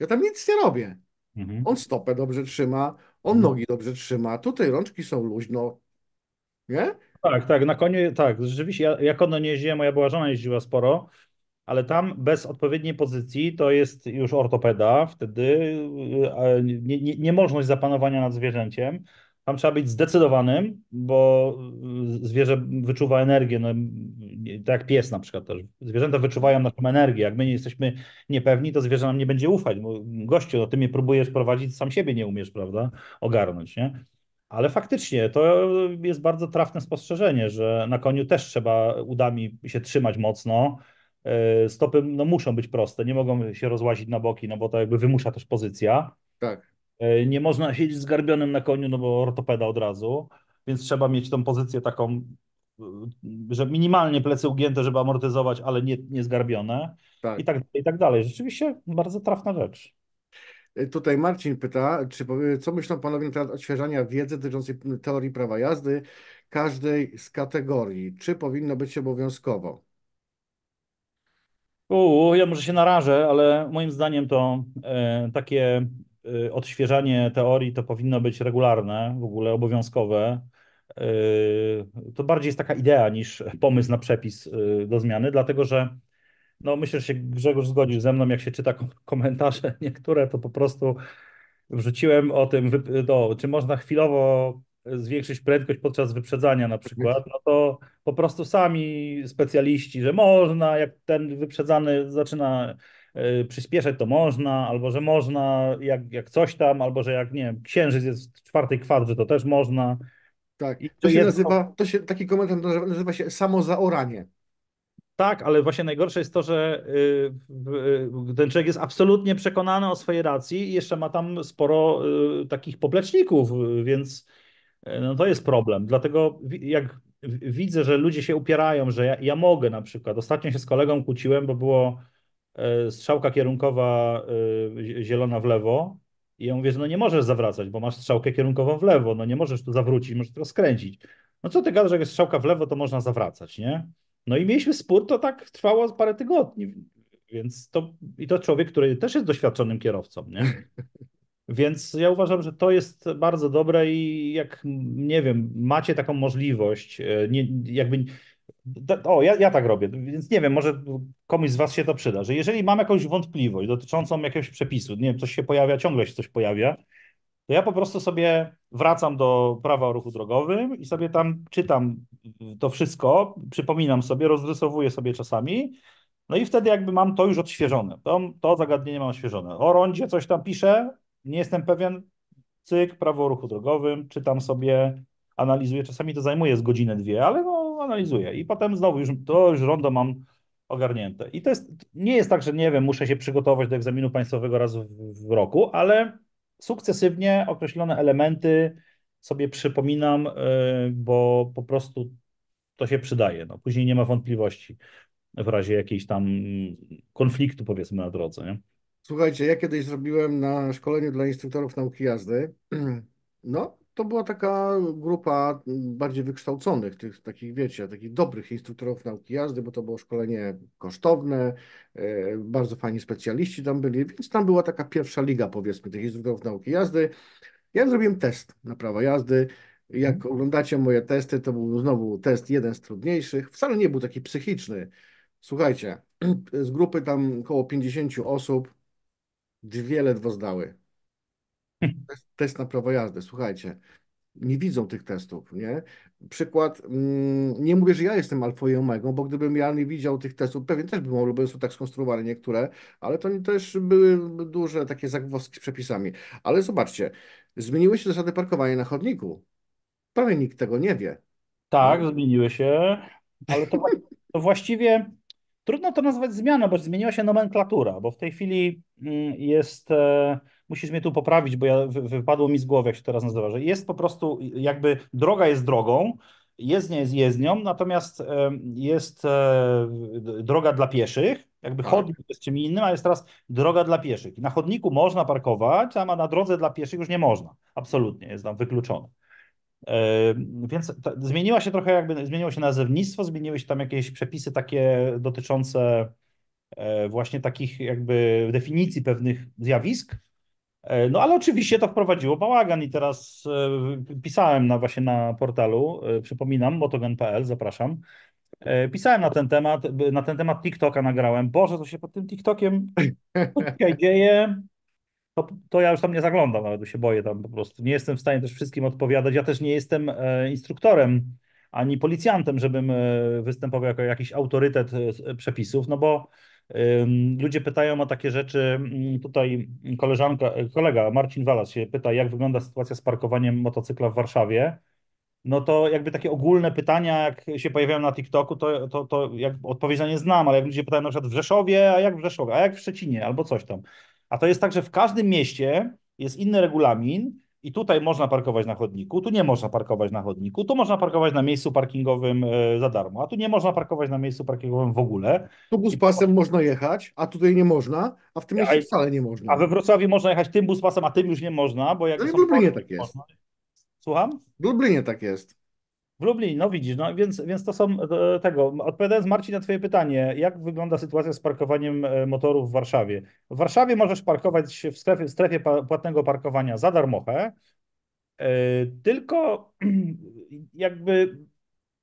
Ja tam nic nie robię. Mhm. On stopę dobrze trzyma, on mhm. nogi dobrze trzyma, tutaj rączki są luźno. Nie? Tak, tak, na koniu, tak, rzeczywiście, ja, ono nie jeździłem, moja była żona jeździła sporo, ale tam bez odpowiedniej pozycji to jest już ortopeda, wtedy niemożność nie, nie zapanowania nad zwierzęciem, tam trzeba być zdecydowanym, bo y, zwierzę wyczuwa energię, no, tak jak pies na przykład też. Zwierzęta wyczuwają naszą energię. Jak my nie jesteśmy niepewni, to zwierzę nam nie będzie ufać. Bo gościu, no, ty mnie próbujesz prowadzić, sam siebie nie umiesz, prawda, ogarnąć, nie? Ale faktycznie to jest bardzo trafne spostrzeżenie, że na koniu też trzeba udami się trzymać mocno. Y, stopy no, muszą być proste, nie mogą się rozłazić na boki, no bo to jakby wymusza też pozycja. Tak. E, nie można siedzieć zgarbionym na koniu, no bo ortopeda od razu, więc trzeba mieć tą pozycję taką, e, że minimalnie plecy ugięte, żeby amortyzować, ale nie, nie zgarbione tak. i, tak, i tak dalej. Rzeczywiście bardzo trafna rzecz. E, tutaj Marcin pyta, czy, co myślą panowie na temat odświeżania wiedzy dotyczącej teorii prawa jazdy każdej z kategorii? Czy powinno być obowiązkowo? U, ja może się narażę, ale moim zdaniem to takie Y, odświeżanie teorii to powinno być regularne, w ogóle obowiązkowe. Y, to bardziej jest taka idea niż pomysł na przepis y, do zmiany, dlatego że no myślę, że się Grzegorz zgodzisz ze mną, jak się czyta komentarze niektóre, to po prostu wrzuciłem o tym, no, czy można chwilowo zwiększyć prędkość podczas wyprzedzania na przykład, no to po prostu sami specjaliści, że można, jak ten wyprzedzany zaczyna Y, przyspieszać to można, albo że można jak, jak coś tam, albo że jak, nie wiem, księżyc jest w czwartej kwadrze, to też można. Tak, I to, się jedno... nazywa, to się, taki komentarz nazywa się samozaoranie. Tak, ale właśnie najgorsze jest to, że y, y, ten człowiek jest absolutnie przekonany o swojej racji i jeszcze ma tam sporo takich popleczników, więc no to jest problem. Dlatego jak widzę, że ludzie się upierają, że ja, ja mogę na przykład. Ostatnio się z kolegą kłóciłem, bo było E, strzałka kierunkowa e, zielona w lewo. I on mówi że no nie możesz zawracać, bo masz strzałkę kierunkową w lewo, no nie możesz tu zawrócić, możesz tylko skręcić. No co ty gadasz, jak jest strzałka w lewo, to można zawracać, nie? No i mieliśmy spór, to tak trwało parę tygodni, więc to, i to człowiek, który też jest doświadczonym kierowcą, nie? Więc ja uważam, że to jest bardzo dobre i jak, nie wiem, macie taką możliwość, e, nie, jakby o, ja, ja tak robię, więc nie wiem, może komuś z Was się to przyda, że jeżeli mam jakąś wątpliwość dotyczącą jakiegoś przepisu, nie wiem, coś się pojawia, ciągle się coś pojawia, to ja po prostu sobie wracam do prawa o ruchu drogowym i sobie tam czytam to wszystko, przypominam sobie, rozrysowuję sobie czasami, no i wtedy jakby mam to już odświeżone, to, to zagadnienie mam odświeżone. O rondzie coś tam piszę, nie jestem pewien, cyk, prawo o ruchu drogowym, czytam sobie, analizuję, czasami to zajmuje z godzinę, dwie, ale no analizuję i potem znowu już to już rondo mam ogarnięte. I to jest, nie jest tak, że nie wiem, muszę się przygotować do egzaminu państwowego raz w, w roku, ale sukcesywnie określone elementy sobie przypominam, y, bo po prostu to się przydaje. No, później nie ma wątpliwości w razie jakiejś tam konfliktu, powiedzmy, na drodze. Nie? Słuchajcie, ja kiedyś zrobiłem na szkoleniu dla instruktorów nauki jazdy. No, to była taka grupa mm, bardziej wykształconych, tych takich, wiecie, takich dobrych instruktorów nauki jazdy, bo to było szkolenie kosztowne, e, bardzo fajni specjaliści tam byli, więc tam była taka pierwsza liga, powiedzmy, tych instruktorów nauki jazdy. Ja zrobiłem test na prawo jazdy. Jak hmm. oglądacie moje testy, to był znowu test jeden z trudniejszych. Wcale nie był taki psychiczny. Słuchajcie, z grupy tam około 50 osób, dwie ledwo zdały Test, test na prawo jazdy, słuchajcie, nie widzą tych testów, nie? Przykład, mm, nie mówię, że ja jestem alfa i bo gdybym ja nie widział tych testów, pewnie też bym mógł, bo są tak skonstruowane niektóre, ale to też były duże takie zagwozdki z przepisami. Ale zobaczcie, zmieniły się zasady parkowania na chodniku. Prawie nikt tego nie wie. Tak, no. zmieniły się, ale to, to właściwie trudno to nazwać zmianą, bo zmieniła się nomenklatura, bo w tej chwili mm, jest... E musisz mnie tu poprawić, bo ja, wypadło mi z głowy, jak się teraz nazywa, że jest po prostu jakby droga jest drogą, jezdnia jest jezdnią, natomiast jest e, droga dla pieszych, jakby tak. chodnik jest czym innym, a jest teraz droga dla pieszych. Na chodniku można parkować, a na drodze dla pieszych już nie można, absolutnie, jest tam wykluczone. Więc zmieniła się trochę jakby, zmieniło się nazewnictwo, zmieniły się tam jakieś przepisy takie dotyczące e, właśnie takich jakby definicji pewnych zjawisk, E, no ale oczywiście to wprowadziło bałagan i teraz e, pisałem na, właśnie na portalu, e, przypominam, motogen.pl, zapraszam. Pisałem na ten temat, na ten temat TikToka nagrałem. Boże, co się pod tym TikTokiem dzisiaj dzieje? To, to, ja już tam nie zaglądam, nawet się boję tam po prostu. Nie jestem w stanie też wszystkim odpowiadać. Ja też nie jestem instruktorem ani policjantem, żebym występował jako jakiś autorytet przepisów, no bo Ludzie pytają o takie rzeczy. Mm, tutaj koleżanka, kolega Marcin Walas się pyta, jak wygląda sytuacja z parkowaniem motocykla w Warszawie. No to jakby takie ogólne pytania, jak się pojawiają na TikToku, to, to, to jak odpowiedź na nie znam, ale jak ludzie pytają na przykład w Rzeszowie, a jak w Rzeszowie, a jak w Szczecinie, albo coś tam. A to jest tak, że w każdym mieście jest inny regulamin i tutaj można parkować na chodniku, tu nie można parkować na chodniku, tu można parkować na miejscu parkingowym e, za darmo, a tu nie można parkować na miejscu parkingowym w ogóle. Tu bus pasem można jechać, a tutaj nie można, a w tym miejscu wcale nie można. A we Wrocławiu można jechać tym buspasem, a tym już nie można, bo jak. No i w Lublinie tak jest. Można... Słucham? W Lublinie tak jest. W Lublinie, no widzisz, no więc, więc to są e, tego. Odpowiadając Marcin na Twoje pytanie, jak wygląda sytuacja z parkowaniem e, motorów w Warszawie? W Warszawie możesz parkować w strefie, w strefie płatnego parkowania za darmochę, e, tylko jakby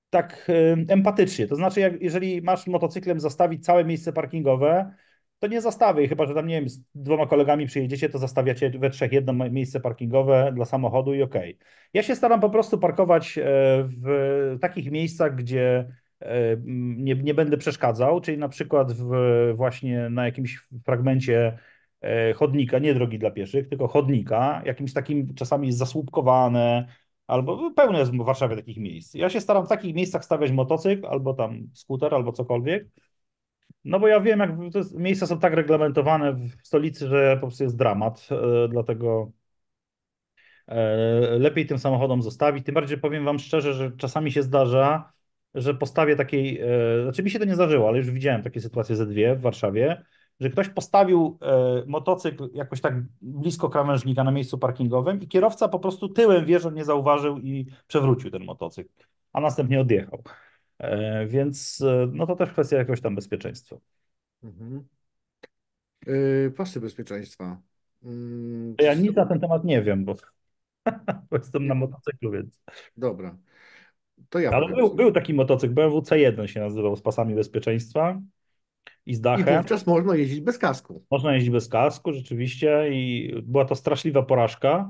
tak empatycznie. To znaczy, jak, jeżeli masz motocyklem zostawić całe miejsce parkingowe, to nie zastawię, chyba że tam, nie wiem, z dwoma kolegami przyjedziecie, to zastawiacie we trzech jedno miejsce parkingowe dla samochodu i okej. Okay. Ja się staram po prostu parkować e, w takich miejscach, gdzie e, nie, nie będę przeszkadzał, czyli na przykład w, właśnie na jakimś fragmencie e, chodnika, nie drogi dla pieszych, tylko chodnika, jakimś takim czasami zasłupkowane, albo pełne jest w Warszawie takich miejsc. Ja się staram w takich miejscach stawiać motocykl, albo tam skuter, albo cokolwiek, no bo ja wiem, jak to jest, miejsca są tak reglamentowane w stolicy, że po prostu jest dramat, e, dlatego e, lepiej tym samochodom zostawić. Tym bardziej powiem Wam szczerze, że czasami się zdarza, że postawię takiej, e, znaczy mi się to nie zdarzyło, ale już widziałem takie sytuacje ze dwie w Warszawie, że ktoś postawił motocykl jakoś tak blisko krawężnika na miejscu parkingowym i kierowca po prostu tyłem wie, że nie zauważył i przewrócił ten motocykl, a następnie odjechał. E, więc e, no to też kwestia jakoś tam bezpieczeństwa. Mhm. E, pasy bezpieczeństwa. Mm, ja nic to... na ten temat nie wiem, bo, bo jestem na motocyklu, więc. Dobra. To ja. No, ale był, był, taki motocykl, BMW C1 się nazywał z pasami bezpieczeństwa i z dachem. I wówczas można jeździć bez kasku. Można jeździć bez kasku, rzeczywiście, i była to straszliwa porażka.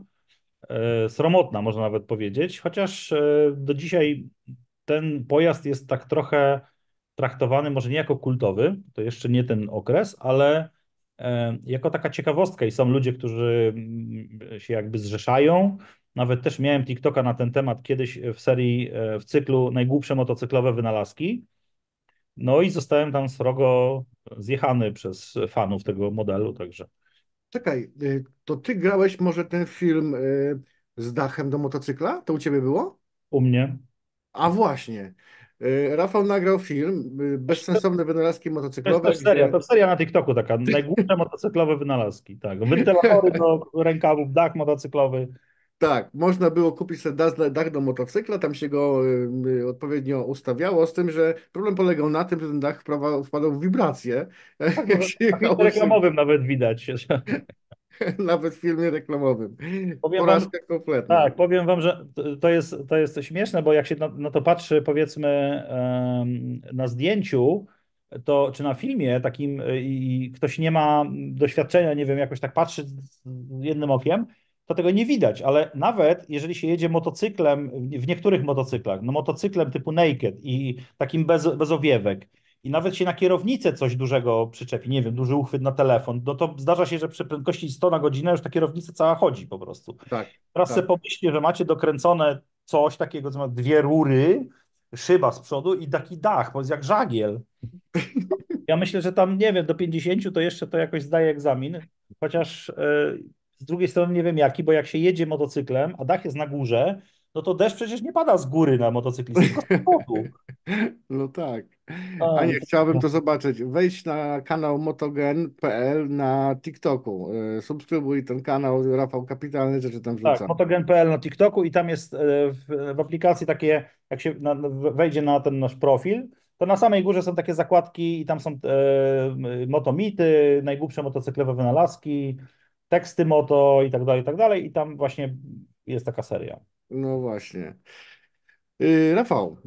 Sromotna, można nawet powiedzieć, chociaż do dzisiaj ten pojazd jest tak trochę traktowany może nie jako kultowy, to jeszcze nie ten okres, ale e, jako taka ciekawostka i są ludzie, którzy mm, się jakby zrzeszają. Nawet też miałem TikToka na ten temat kiedyś w serii, e, w cyklu najgłupsze motocyklowe wynalazki. No i zostałem tam srogo zjechany przez fanów tego modelu, także. Czekaj, y, to ty grałeś może ten film y, z dachem do motocykla? To u ciebie było? U mnie. A właśnie. Y, Rafał nagrał film y, Bezsensowne wynalazki motocyklowe. To jest seria, to seria na TikToku taka, najgłupsze motocyklowe wynalazki. Tak. Wentylatory do rękawów, dach motocyklowy. Tak, można było kupić sobie dach, do motocykla, tam się go y, odpowiednio ustawiało, z tym, że problem polegał na tym, że ten dach wpadał w wibrację. Tak, jak się reklamowym nawet widać. Nawet w filmie reklamowym. Powiem Porażka wam, kompletna. Tak, powiem wam, że to jest, to jest śmieszne, bo jak się na, na to patrzy, powiedzmy, na zdjęciu, to czy na filmie takim e, i ktoś nie ma doświadczenia, nie wiem, jakoś tak patrzy jednym okiem, to tego nie widać, ale nawet jeżeli się jedzie motocyklem, w niektórych motocyklach, no motocyklem typu naked i takim bez, bez owiewek, i nawet się na kierownicę coś dużego przyczepi, nie wiem, duży uchwyt na telefon, no to zdarza się, że przy prędkości 100 na godzinę już ta kierownica cała chodzi po prostu. Tak, Teraz tak. sobie pomyślcie, że macie dokręcone coś takiego, co ma dwie rury, szyba z przodu i taki dach, bo jest jak żagiel. Ja myślę, że tam, nie wiem, do 50 to jeszcze to jakoś zdaje egzamin, chociaż yy, z drugiej strony nie wiem jaki, bo jak się jedzie motocyklem, a dach jest na górze, no to deszcz przecież nie pada z góry na motocyklistę, tylko z powodu. No tak. A nie, chciałbym to no. zobaczyć. Wejdź na kanał motogen.pl na TikToku. E, subskrybuj ten kanał, Rafał, kapitalne rzeczy tam tak, wrzuca. Tak, motogen.pl na TikToku i tam jest e, w, w aplikacji takie, jak się na, wejdzie na ten nasz profil, to na samej górze są takie zakładki i tam są e, motomity, najgłupsze motocyklowe wynalazki, teksty moto i tak dalej, i tak dalej. I tam właśnie jest taka seria. No właśnie. Yy, Rafał,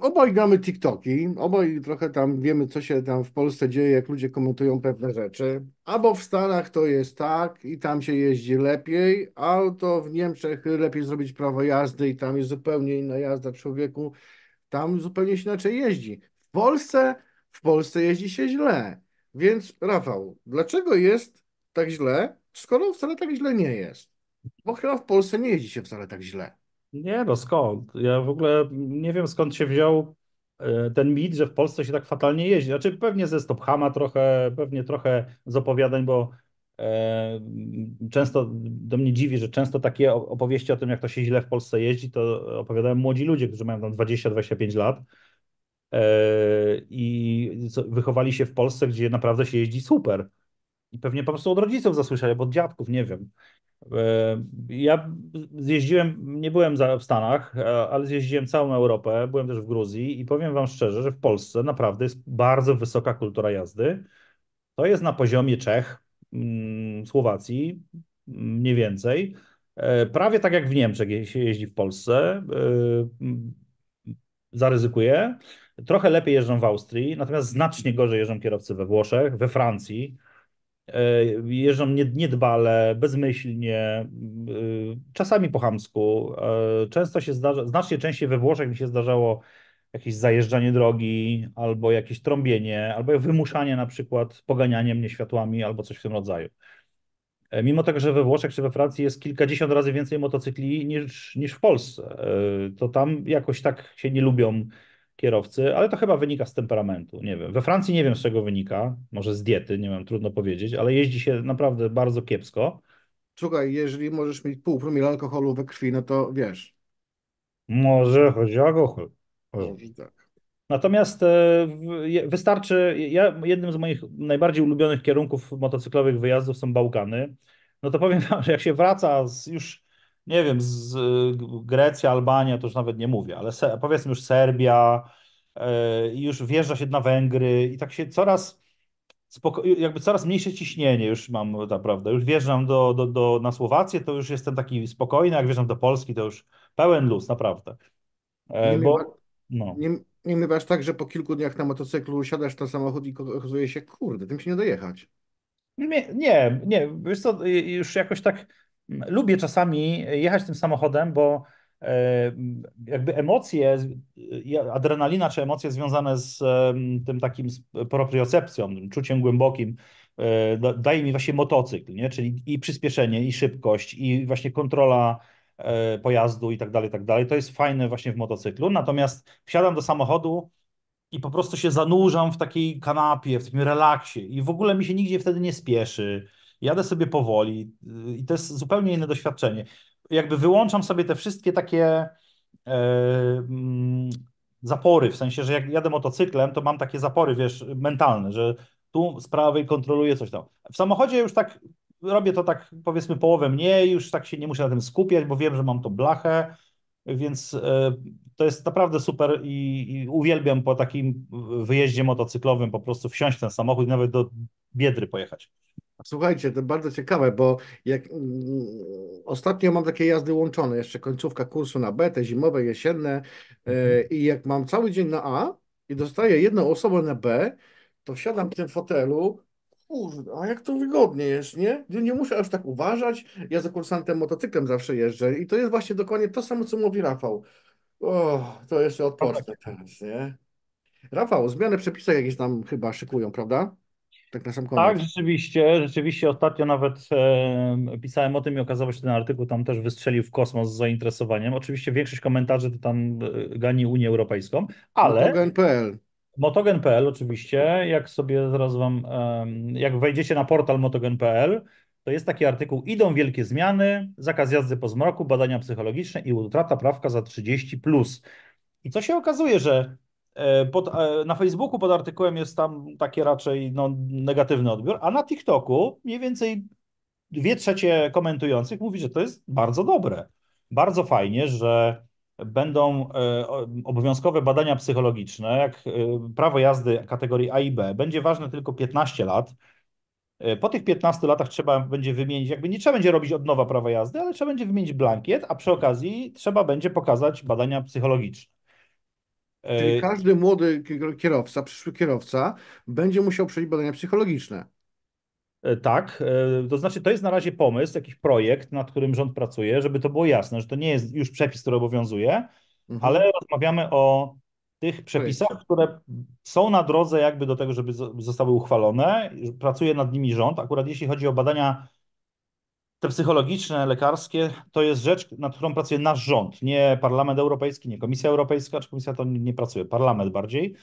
obaj gramy TikToki, obaj trochę tam wiemy, co się tam w Polsce dzieje, jak ludzie komentują pewne rzeczy. Albo w Stanach to jest tak i tam się jeździ lepiej, albo w Niemczech lepiej zrobić prawo jazdy i tam jest zupełnie inna jazda człowieku. Tam zupełnie się inaczej jeździ. W Polsce, w Polsce jeździ się źle. Więc Rafał, dlaczego jest tak źle, skoro wcale tak źle nie jest? Bo chyba w Polsce nie jeździ się wcale tak źle. Nie no, skąd? Ja w ogóle nie wiem skąd się wziął e, ten mit, że w Polsce się tak fatalnie jeździ. Znaczy pewnie ze Stophama trochę, pewnie trochę z opowiadań, bo e, często do mnie dziwi, że często takie opowieści o tym, jak to się źle w Polsce jeździ, to opowiadają młodzi ludzie, którzy mają tam 20-25 lat e, i wychowali się w Polsce, gdzie naprawdę się jeździ super. I pewnie po prostu od rodziców zasłyszeli, albo od dziadków, nie wiem. Ja zjeździłem, nie byłem w Stanach, e, ale zjeździłem całą Europę, byłem też w Gruzji i powiem Wam szczerze, że w Polsce naprawdę jest bardzo wysoka kultura jazdy. To jest na poziomie Czech, mm, Słowacji mm, mniej więcej. E, prawie tak jak w Niemczech się jeździ w Polsce. E, mm, zaryzykuję. Trochę lepiej jeżdżą w Austrii, natomiast znacznie gorzej jeżdżą kierowcy we Włoszech, we Francji. E, jeżdżą niedbale, bezmyślnie, e, czasami po chamsku. E, często się zdarza, znacznie częściej we Włoszech mi się zdarzało jakieś zajeżdżanie drogi, albo jakieś trąbienie, albo wymuszanie na przykład poganianie mnie światłami, albo coś w tym rodzaju. Mimo tego, że we Włoszech czy we Francji jest kilkadziesiąt razy więcej motocykli niż, niż w Polsce, to tam jakoś tak się nie lubią kierowcy, ale to chyba wynika z temperamentu. Nie wiem. We Francji nie wiem z czego wynika, może z diety, nie wiem, trudno powiedzieć, ale jeździ się naprawdę bardzo kiepsko. Słuchaj, jeżeli możesz mieć pół promila alkoholu we krwi, no to wiesz. Może chodzi o alkohol. Tak. Natomiast e, wystarczy, ja, jednym z moich najbardziej ulubionych kierunków motocyklowych wyjazdów są Bałkany. No to powiem wam, że jak się wraca z już nie wiem, z Grecja, Albania, to już nawet nie mówię, ale se, powiedzmy już Serbia, e, i już wjeżdża się na Węgry i tak się coraz jakby coraz mniejsze ciśnienie już mam, naprawdę. Już wjeżdżam do, do, do, na Słowację, to już jestem taki spokojny, jak wjeżdżam do Polski, to już pełen luz, naprawdę. E, nie, bo, miewa, no. nie, nie miewasz tak, że po kilku dniach na motocyklu usiadasz na samochód i okazuje się, kurde, tym się nie dojechać. Nie, nie, nie wiesz co, już jakoś tak Lubię czasami jechać tym samochodem, bo e, jakby emocje, adrenalina czy emocje związane z e, tym takim propriocepcją, czuciem głębokim, e, daje mi właśnie motocykl, nie? czyli i przyspieszenie, i szybkość, i właśnie kontrola pojazdu i tak dalej, i tak dalej. To jest fajne właśnie w motocyklu. Natomiast wsiadam do samochodu i po prostu się zanurzam w takiej kanapie, w takim relaksie i w ogóle mi się nigdzie wtedy nie spieszy jadę sobie powoli y, i to jest zupełnie inne doświadczenie. Jakby wyłączam sobie te wszystkie takie e, mm, zapory, w sensie, że jak jadę motocyklem, to mam takie zapory, wiesz, mentalne, że tu z prawej kontroluję coś tam. W samochodzie już tak robię to tak powiedzmy połowę mniej, już tak się nie muszę na tym skupiać, bo wiem, że mam tą blachę, więc e, to jest naprawdę super i, i uwielbiam po takim wyjeździe motocyklowym po prostu wsiąść w ten samochód i nawet do Biedry pojechać. Słuchajcie, to bardzo ciekawe, bo jak mm, ostatnio mam takie jazdy łączone, jeszcze końcówka kursu na B, te zimowe, jesienne e, mhm. i jak mam cały dzień na A i dostaję jedną osobę na B, to wsiadam w tym fotelu, kurde, a jak to wygodnie jest, nie? No nie muszę aż tak uważać, ja za kursantem motocyklem zawsze jeżdżę i to jest właśnie dokładnie to samo, co mówi Rafał. O, to jeszcze odpocznę teraz, nie? Rafał, zmiany przepisów jakieś tam chyba szykują, prawda? Tak na sam koniec. Tak, rzeczywiście, rzeczywiście ostatnio nawet e, pisałem o tym i okazało się, że ten artykuł tam też wystrzelił w kosmos z zainteresowaniem. Oczywiście większość komentarzy to tam e, gani Unię Europejską, ale... Motogen.pl Motogen.pl oczywiście, jak sobie zaraz wam, e, jak wejdziecie na portal motogen.pl, to jest taki artykuł, idą wielkie zmiany, zakaz jazdy po zmroku, badania psychologiczne i utrata prawka za 30+. Plus. I co się okazuje, że E, pod, e, na Facebooku pod artykułem jest tam takie raczej no, negatywny odbiór, a na TikToku mniej więcej dwie trzecie komentujących mówi, że to jest bardzo dobre. Bardzo fajnie, że będą e, obowiązkowe badania psychologiczne, jak prawo jazdy kategorii A i B będzie ważne tylko 15 lat. Po tych 15 latach trzeba będzie wymienić, jakby nie trzeba będzie robić od nowa prawa jazdy, ale trzeba będzie wymienić blankiet, a przy okazji trzeba będzie pokazać badania psychologiczne. Czyli e, każdy młody kierowca, przyszły kierowca, będzie musiał przejść badania psychologiczne. E, tak, e, to znaczy to jest na razie pomysł, jakiś projekt, nad którym rząd pracuje, żeby to było jasne, że to nie jest już przepis, który obowiązuje, mhm. ale rozmawiamy o tych przepisach, które są na drodze jakby do tego, żeby zostały uchwalone. Pracuje nad nimi rząd. Akurat jeśli chodzi o badania te psychologiczne, lekarskie, to jest rzecz, nad którą pracuje nasz rząd, nie Parlament Europejski, nie Komisja Europejska, czy Komisja to nie pracuje, Parlament bardziej.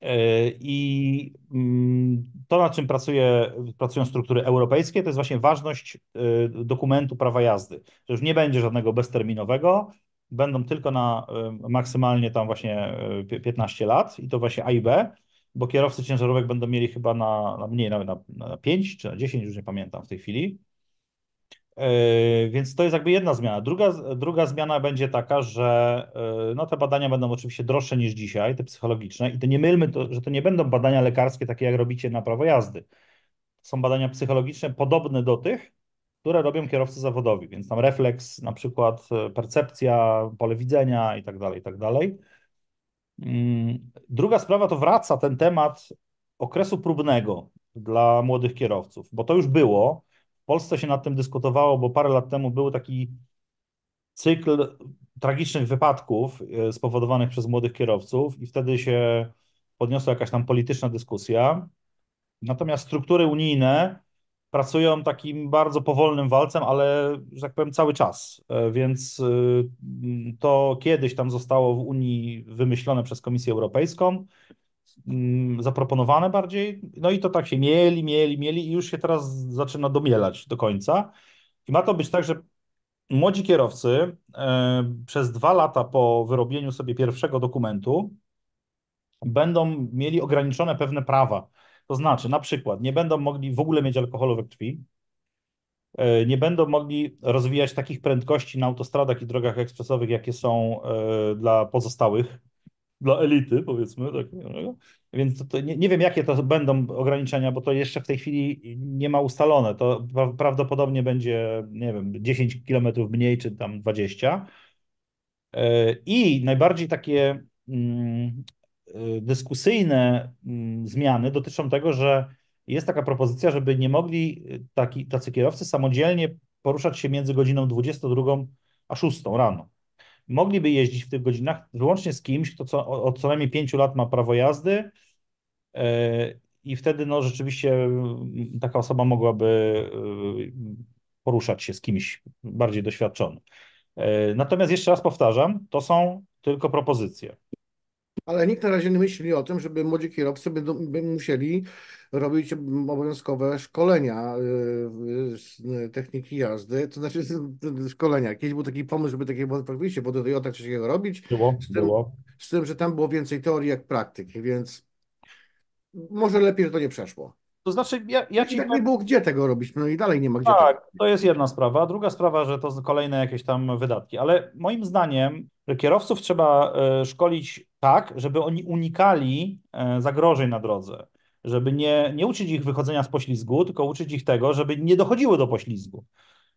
E, I mm, to, nad czym pracuje, pracują struktury europejskie, to jest właśnie ważność e, dokumentu prawa jazdy, że już nie będzie żadnego bezterminowego, będą tylko na e, maksymalnie tam właśnie 15 lat i to właśnie A i B, bo kierowcy ciężarówek będą mieli chyba na, na mniej, na, na 5 czy na 10, już nie pamiętam w tej chwili. Yy, więc to jest jakby jedna zmiana. Druga, druga zmiana będzie taka, że yy, no, te badania będą oczywiście droższe niż dzisiaj, te psychologiczne, i to nie mylmy, to, że to nie będą badania lekarskie, takie jak robicie na prawo jazdy. Są badania psychologiczne podobne do tych, które robią kierowcy zawodowi, więc tam refleks, na przykład yy, percepcja, pole widzenia i tak dalej, i tak dalej. Druga sprawa to wraca ten temat okresu próbnego dla młodych kierowców, bo to już było. W Polsce się nad tym dyskutowało, bo parę lat temu był taki cykl tragicznych wypadków e, spowodowanych przez młodych kierowców, i wtedy się podniosła jakaś tam polityczna dyskusja. Natomiast struktury unijne pracują takim bardzo powolnym walcem, ale, że tak powiem, cały czas. E, więc e, to kiedyś tam zostało w Unii wymyślone przez Komisję Europejską. Mm, zaproponowane bardziej. No i to tak się mieli, mieli, mieli i już się teraz zaczyna domielać do końca. I ma to być tak, że młodzi kierowcy e, przez dwa lata po wyrobieniu sobie pierwszego dokumentu będą mieli ograniczone pewne prawa. To znaczy, na przykład, nie będą mogli w ogóle mieć alkoholu we krwi, e, nie będą mogli rozwijać takich prędkości na autostradach i drogach ekspresowych, jakie są e, dla pozostałych dla elity, powiedzmy. Tak. No, więc to, to nie, nie, wiem, jakie to będą ograniczenia, bo to jeszcze w tej chwili nie ma ustalone. To prawdopodobnie będzie, nie wiem, 10 km mniej, czy tam 20. E, I najbardziej takie mm, e, dyskusyjne mm, zmiany dotyczą tego, że jest taka propozycja, żeby nie mogli e, taki, tacy kierowcy samodzielnie poruszać się między godziną 22 a 6 rano mogliby jeździć w tych godzinach wyłącznie z kimś, kto co, od co najmniej pięciu lat ma prawo jazdy e, i wtedy no, rzeczywiście mm, taka osoba mogłaby e, poruszać się z kimś bardziej doświadczonym. E, natomiast jeszcze raz powtarzam, to są tylko propozycje. Ale nikt na razie nie myśli o tym, żeby młodzi kierowcy musieli robić obowiązkowe szkolenia y, y, z techniki jazdy, to znaczy szkolenia. Kiedyś był taki pomysł, żeby takie faktycznie, bo do tak coś takiego robić, było, z, tym, było. z tym, że tam było więcej teorii jak praktyki, więc może lepiej, że to nie przeszło. To znaczy, ja, ja ci... Tak nie było gdzie tego robić, no i dalej nie ma gdzie. Tak, tego. to jest jedna sprawa. A druga sprawa, że to kolejne jakieś tam wydatki. Ale moim zdaniem kierowców trzeba y, szkolić tak, żeby oni unikali e, zagrożeń na drodze, żeby nie, nie uczyć ich wychodzenia z poślizgu, tylko uczyć ich tego, żeby nie dochodziło do poślizgu,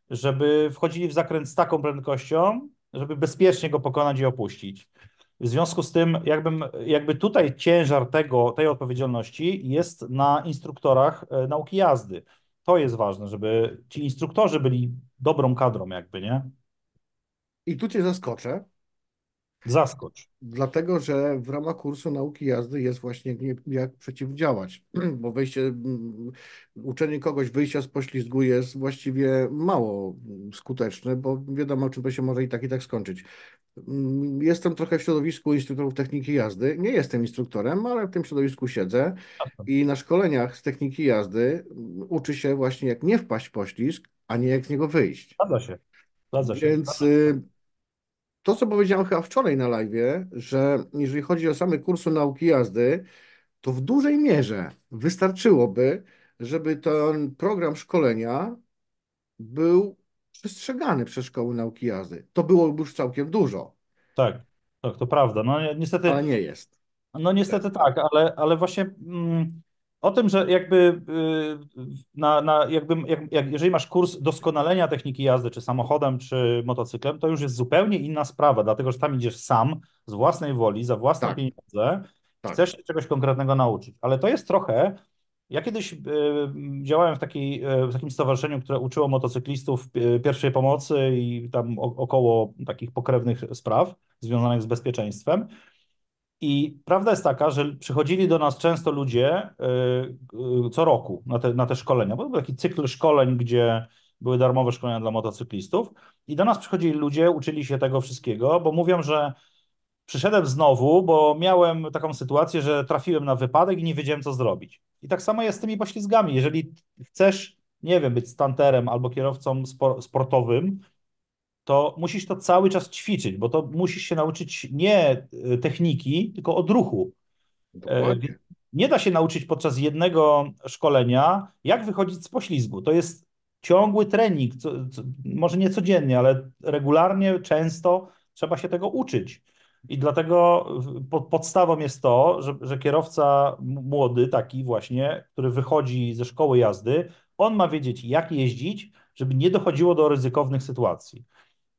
żeby wchodzili w zakręt z taką prędkością, żeby bezpiecznie go pokonać i opuścić. W związku z tym, jakbym, jakby tutaj ciężar tego, tej odpowiedzialności jest na instruktorach e, nauki jazdy. To jest ważne, żeby ci instruktorzy byli dobrą kadrą, jakby, nie? I tu cię zaskoczę, Zaskocz. Dlatego, że w ramach kursu nauki jazdy jest właśnie jak przeciwdziałać, bo wejście, mm, uczenie kogoś wyjścia z poślizgu jest właściwie mało mm, skuteczne, bo wiadomo, czym to się może i tak i tak skończyć. Mm, jestem trochę w środowisku instruktorów techniki jazdy. Nie jestem instruktorem, ale w tym środowisku siedzę i na szkoleniach z techniki jazdy uczy się właśnie jak nie wpaść w poślizg, a nie jak z niego wyjść. Zgadza się. Zgadza się. Więc... Zgadza się y, to, co powiedziałem chyba wczoraj na live, że jeżeli chodzi o same kursy nauki jazdy, to w dużej mierze wystarczyłoby, żeby ten program szkolenia był przestrzegany przez szkoły nauki jazdy. To byłoby już całkiem dużo. Tak, tak, to prawda. No niestety. Ale nie jest. No niestety tak, tak ale, ale właśnie. Mm o tym, że jakby, y, na, na jakby jak, jak, jeżeli masz kurs doskonalenia techniki jazdy, czy samochodem, czy motocyklem, to już jest zupełnie inna sprawa, dlatego że tam idziesz sam, z własnej woli, za własne tak. pieniądze, tak. chcesz się czegoś konkretnego nauczyć. Ale to jest trochę. Ja kiedyś y, działałem w, takiej, y, w takim stowarzyszeniu, które uczyło motocyklistów pierwszej pomocy i tam około takich pokrewnych spraw związanych z bezpieczeństwem. I prawda jest taka, że przychodzili do nas często ludzie y, co roku na te, na te szkolenia, bo to był taki cykl szkoleń, gdzie były darmowe szkolenia dla motocyklistów. I do nas przychodzili ludzie, uczyli się tego wszystkiego, bo mówią, że przyszedłem znowu, bo miałem taką sytuację, że trafiłem na wypadek i nie wiedziałem, co zrobić. I tak samo jest z tymi poślizgami. Jeżeli chcesz, nie wiem, być stanterem albo kierowcą sportowym, to musisz to cały czas ćwiczyć, bo to musisz się nauczyć nie e, techniki, tylko odruchu. Dokładnie. E, nie da się nauczyć podczas jednego szkolenia, jak wychodzić z poślizgu. To jest ciągły trening, co, co, może nie codziennie, ale regularnie, często trzeba się tego uczyć. I dlatego pod, podstawą jest to, że, że kierowca młody, taki właśnie, który wychodzi ze szkoły jazdy, on ma wiedzieć, jak jeździć, żeby nie dochodziło do ryzykownych sytuacji.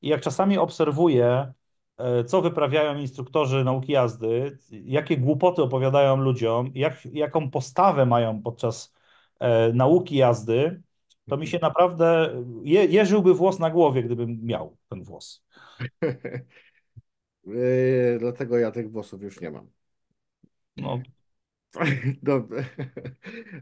I jak czasami obserwuję, e, co wyprawiają instruktorzy nauki jazdy, jakie głupoty opowiadają ludziom, jak, jaką postawę mają podczas e, nauki jazdy, to mi mhm. się naprawdę je, jeżyłby włos na głowie, gdybym miał ten włos. E, dlatego ja tych włosów już nie mam. No, Dobrze.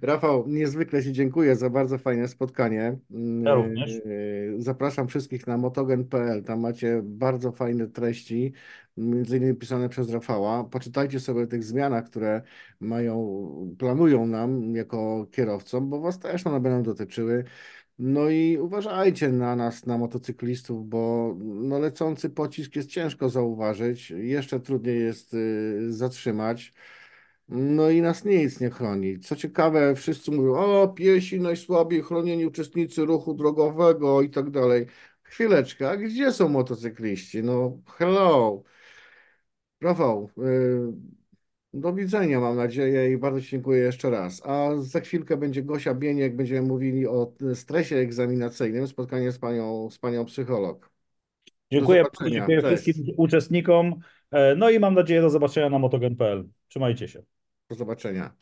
Rafał, niezwykle Ci dziękuję za bardzo fajne spotkanie. Ja również. Yy, zapraszam wszystkich na motogen.pl. Tam macie bardzo fajne treści, między innymi pisane przez Rafała. Poczytajcie sobie o tych zmianach, które mają, planują nam jako kierowcom, bo Was też one będą dotyczyły. No i uważajcie na nas, na motocyklistów, bo no lecący pocisk jest ciężko zauważyć, jeszcze trudniej jest yy, zatrzymać. No i nas nic nie chroni. Co ciekawe, wszyscy mówią, o piesi najsłabiej chronieni uczestnicy ruchu drogowego i tak dalej. Chwileczkę, a gdzie są motocykliści? No hello. Rafał, yy, do widzenia mam nadzieję i bardzo Ci dziękuję jeszcze raz. A za chwilkę będzie Gosia Bieniek, będziemy mówili o stresie egzaminacyjnym, spotkanie z panią, z panią psycholog. Dziękuję, dziękuję wszystkim uczestnikom. E, no i mam nadzieję do zobaczenia na motogen.pl. Trzymajcie się. Do zobaczenia.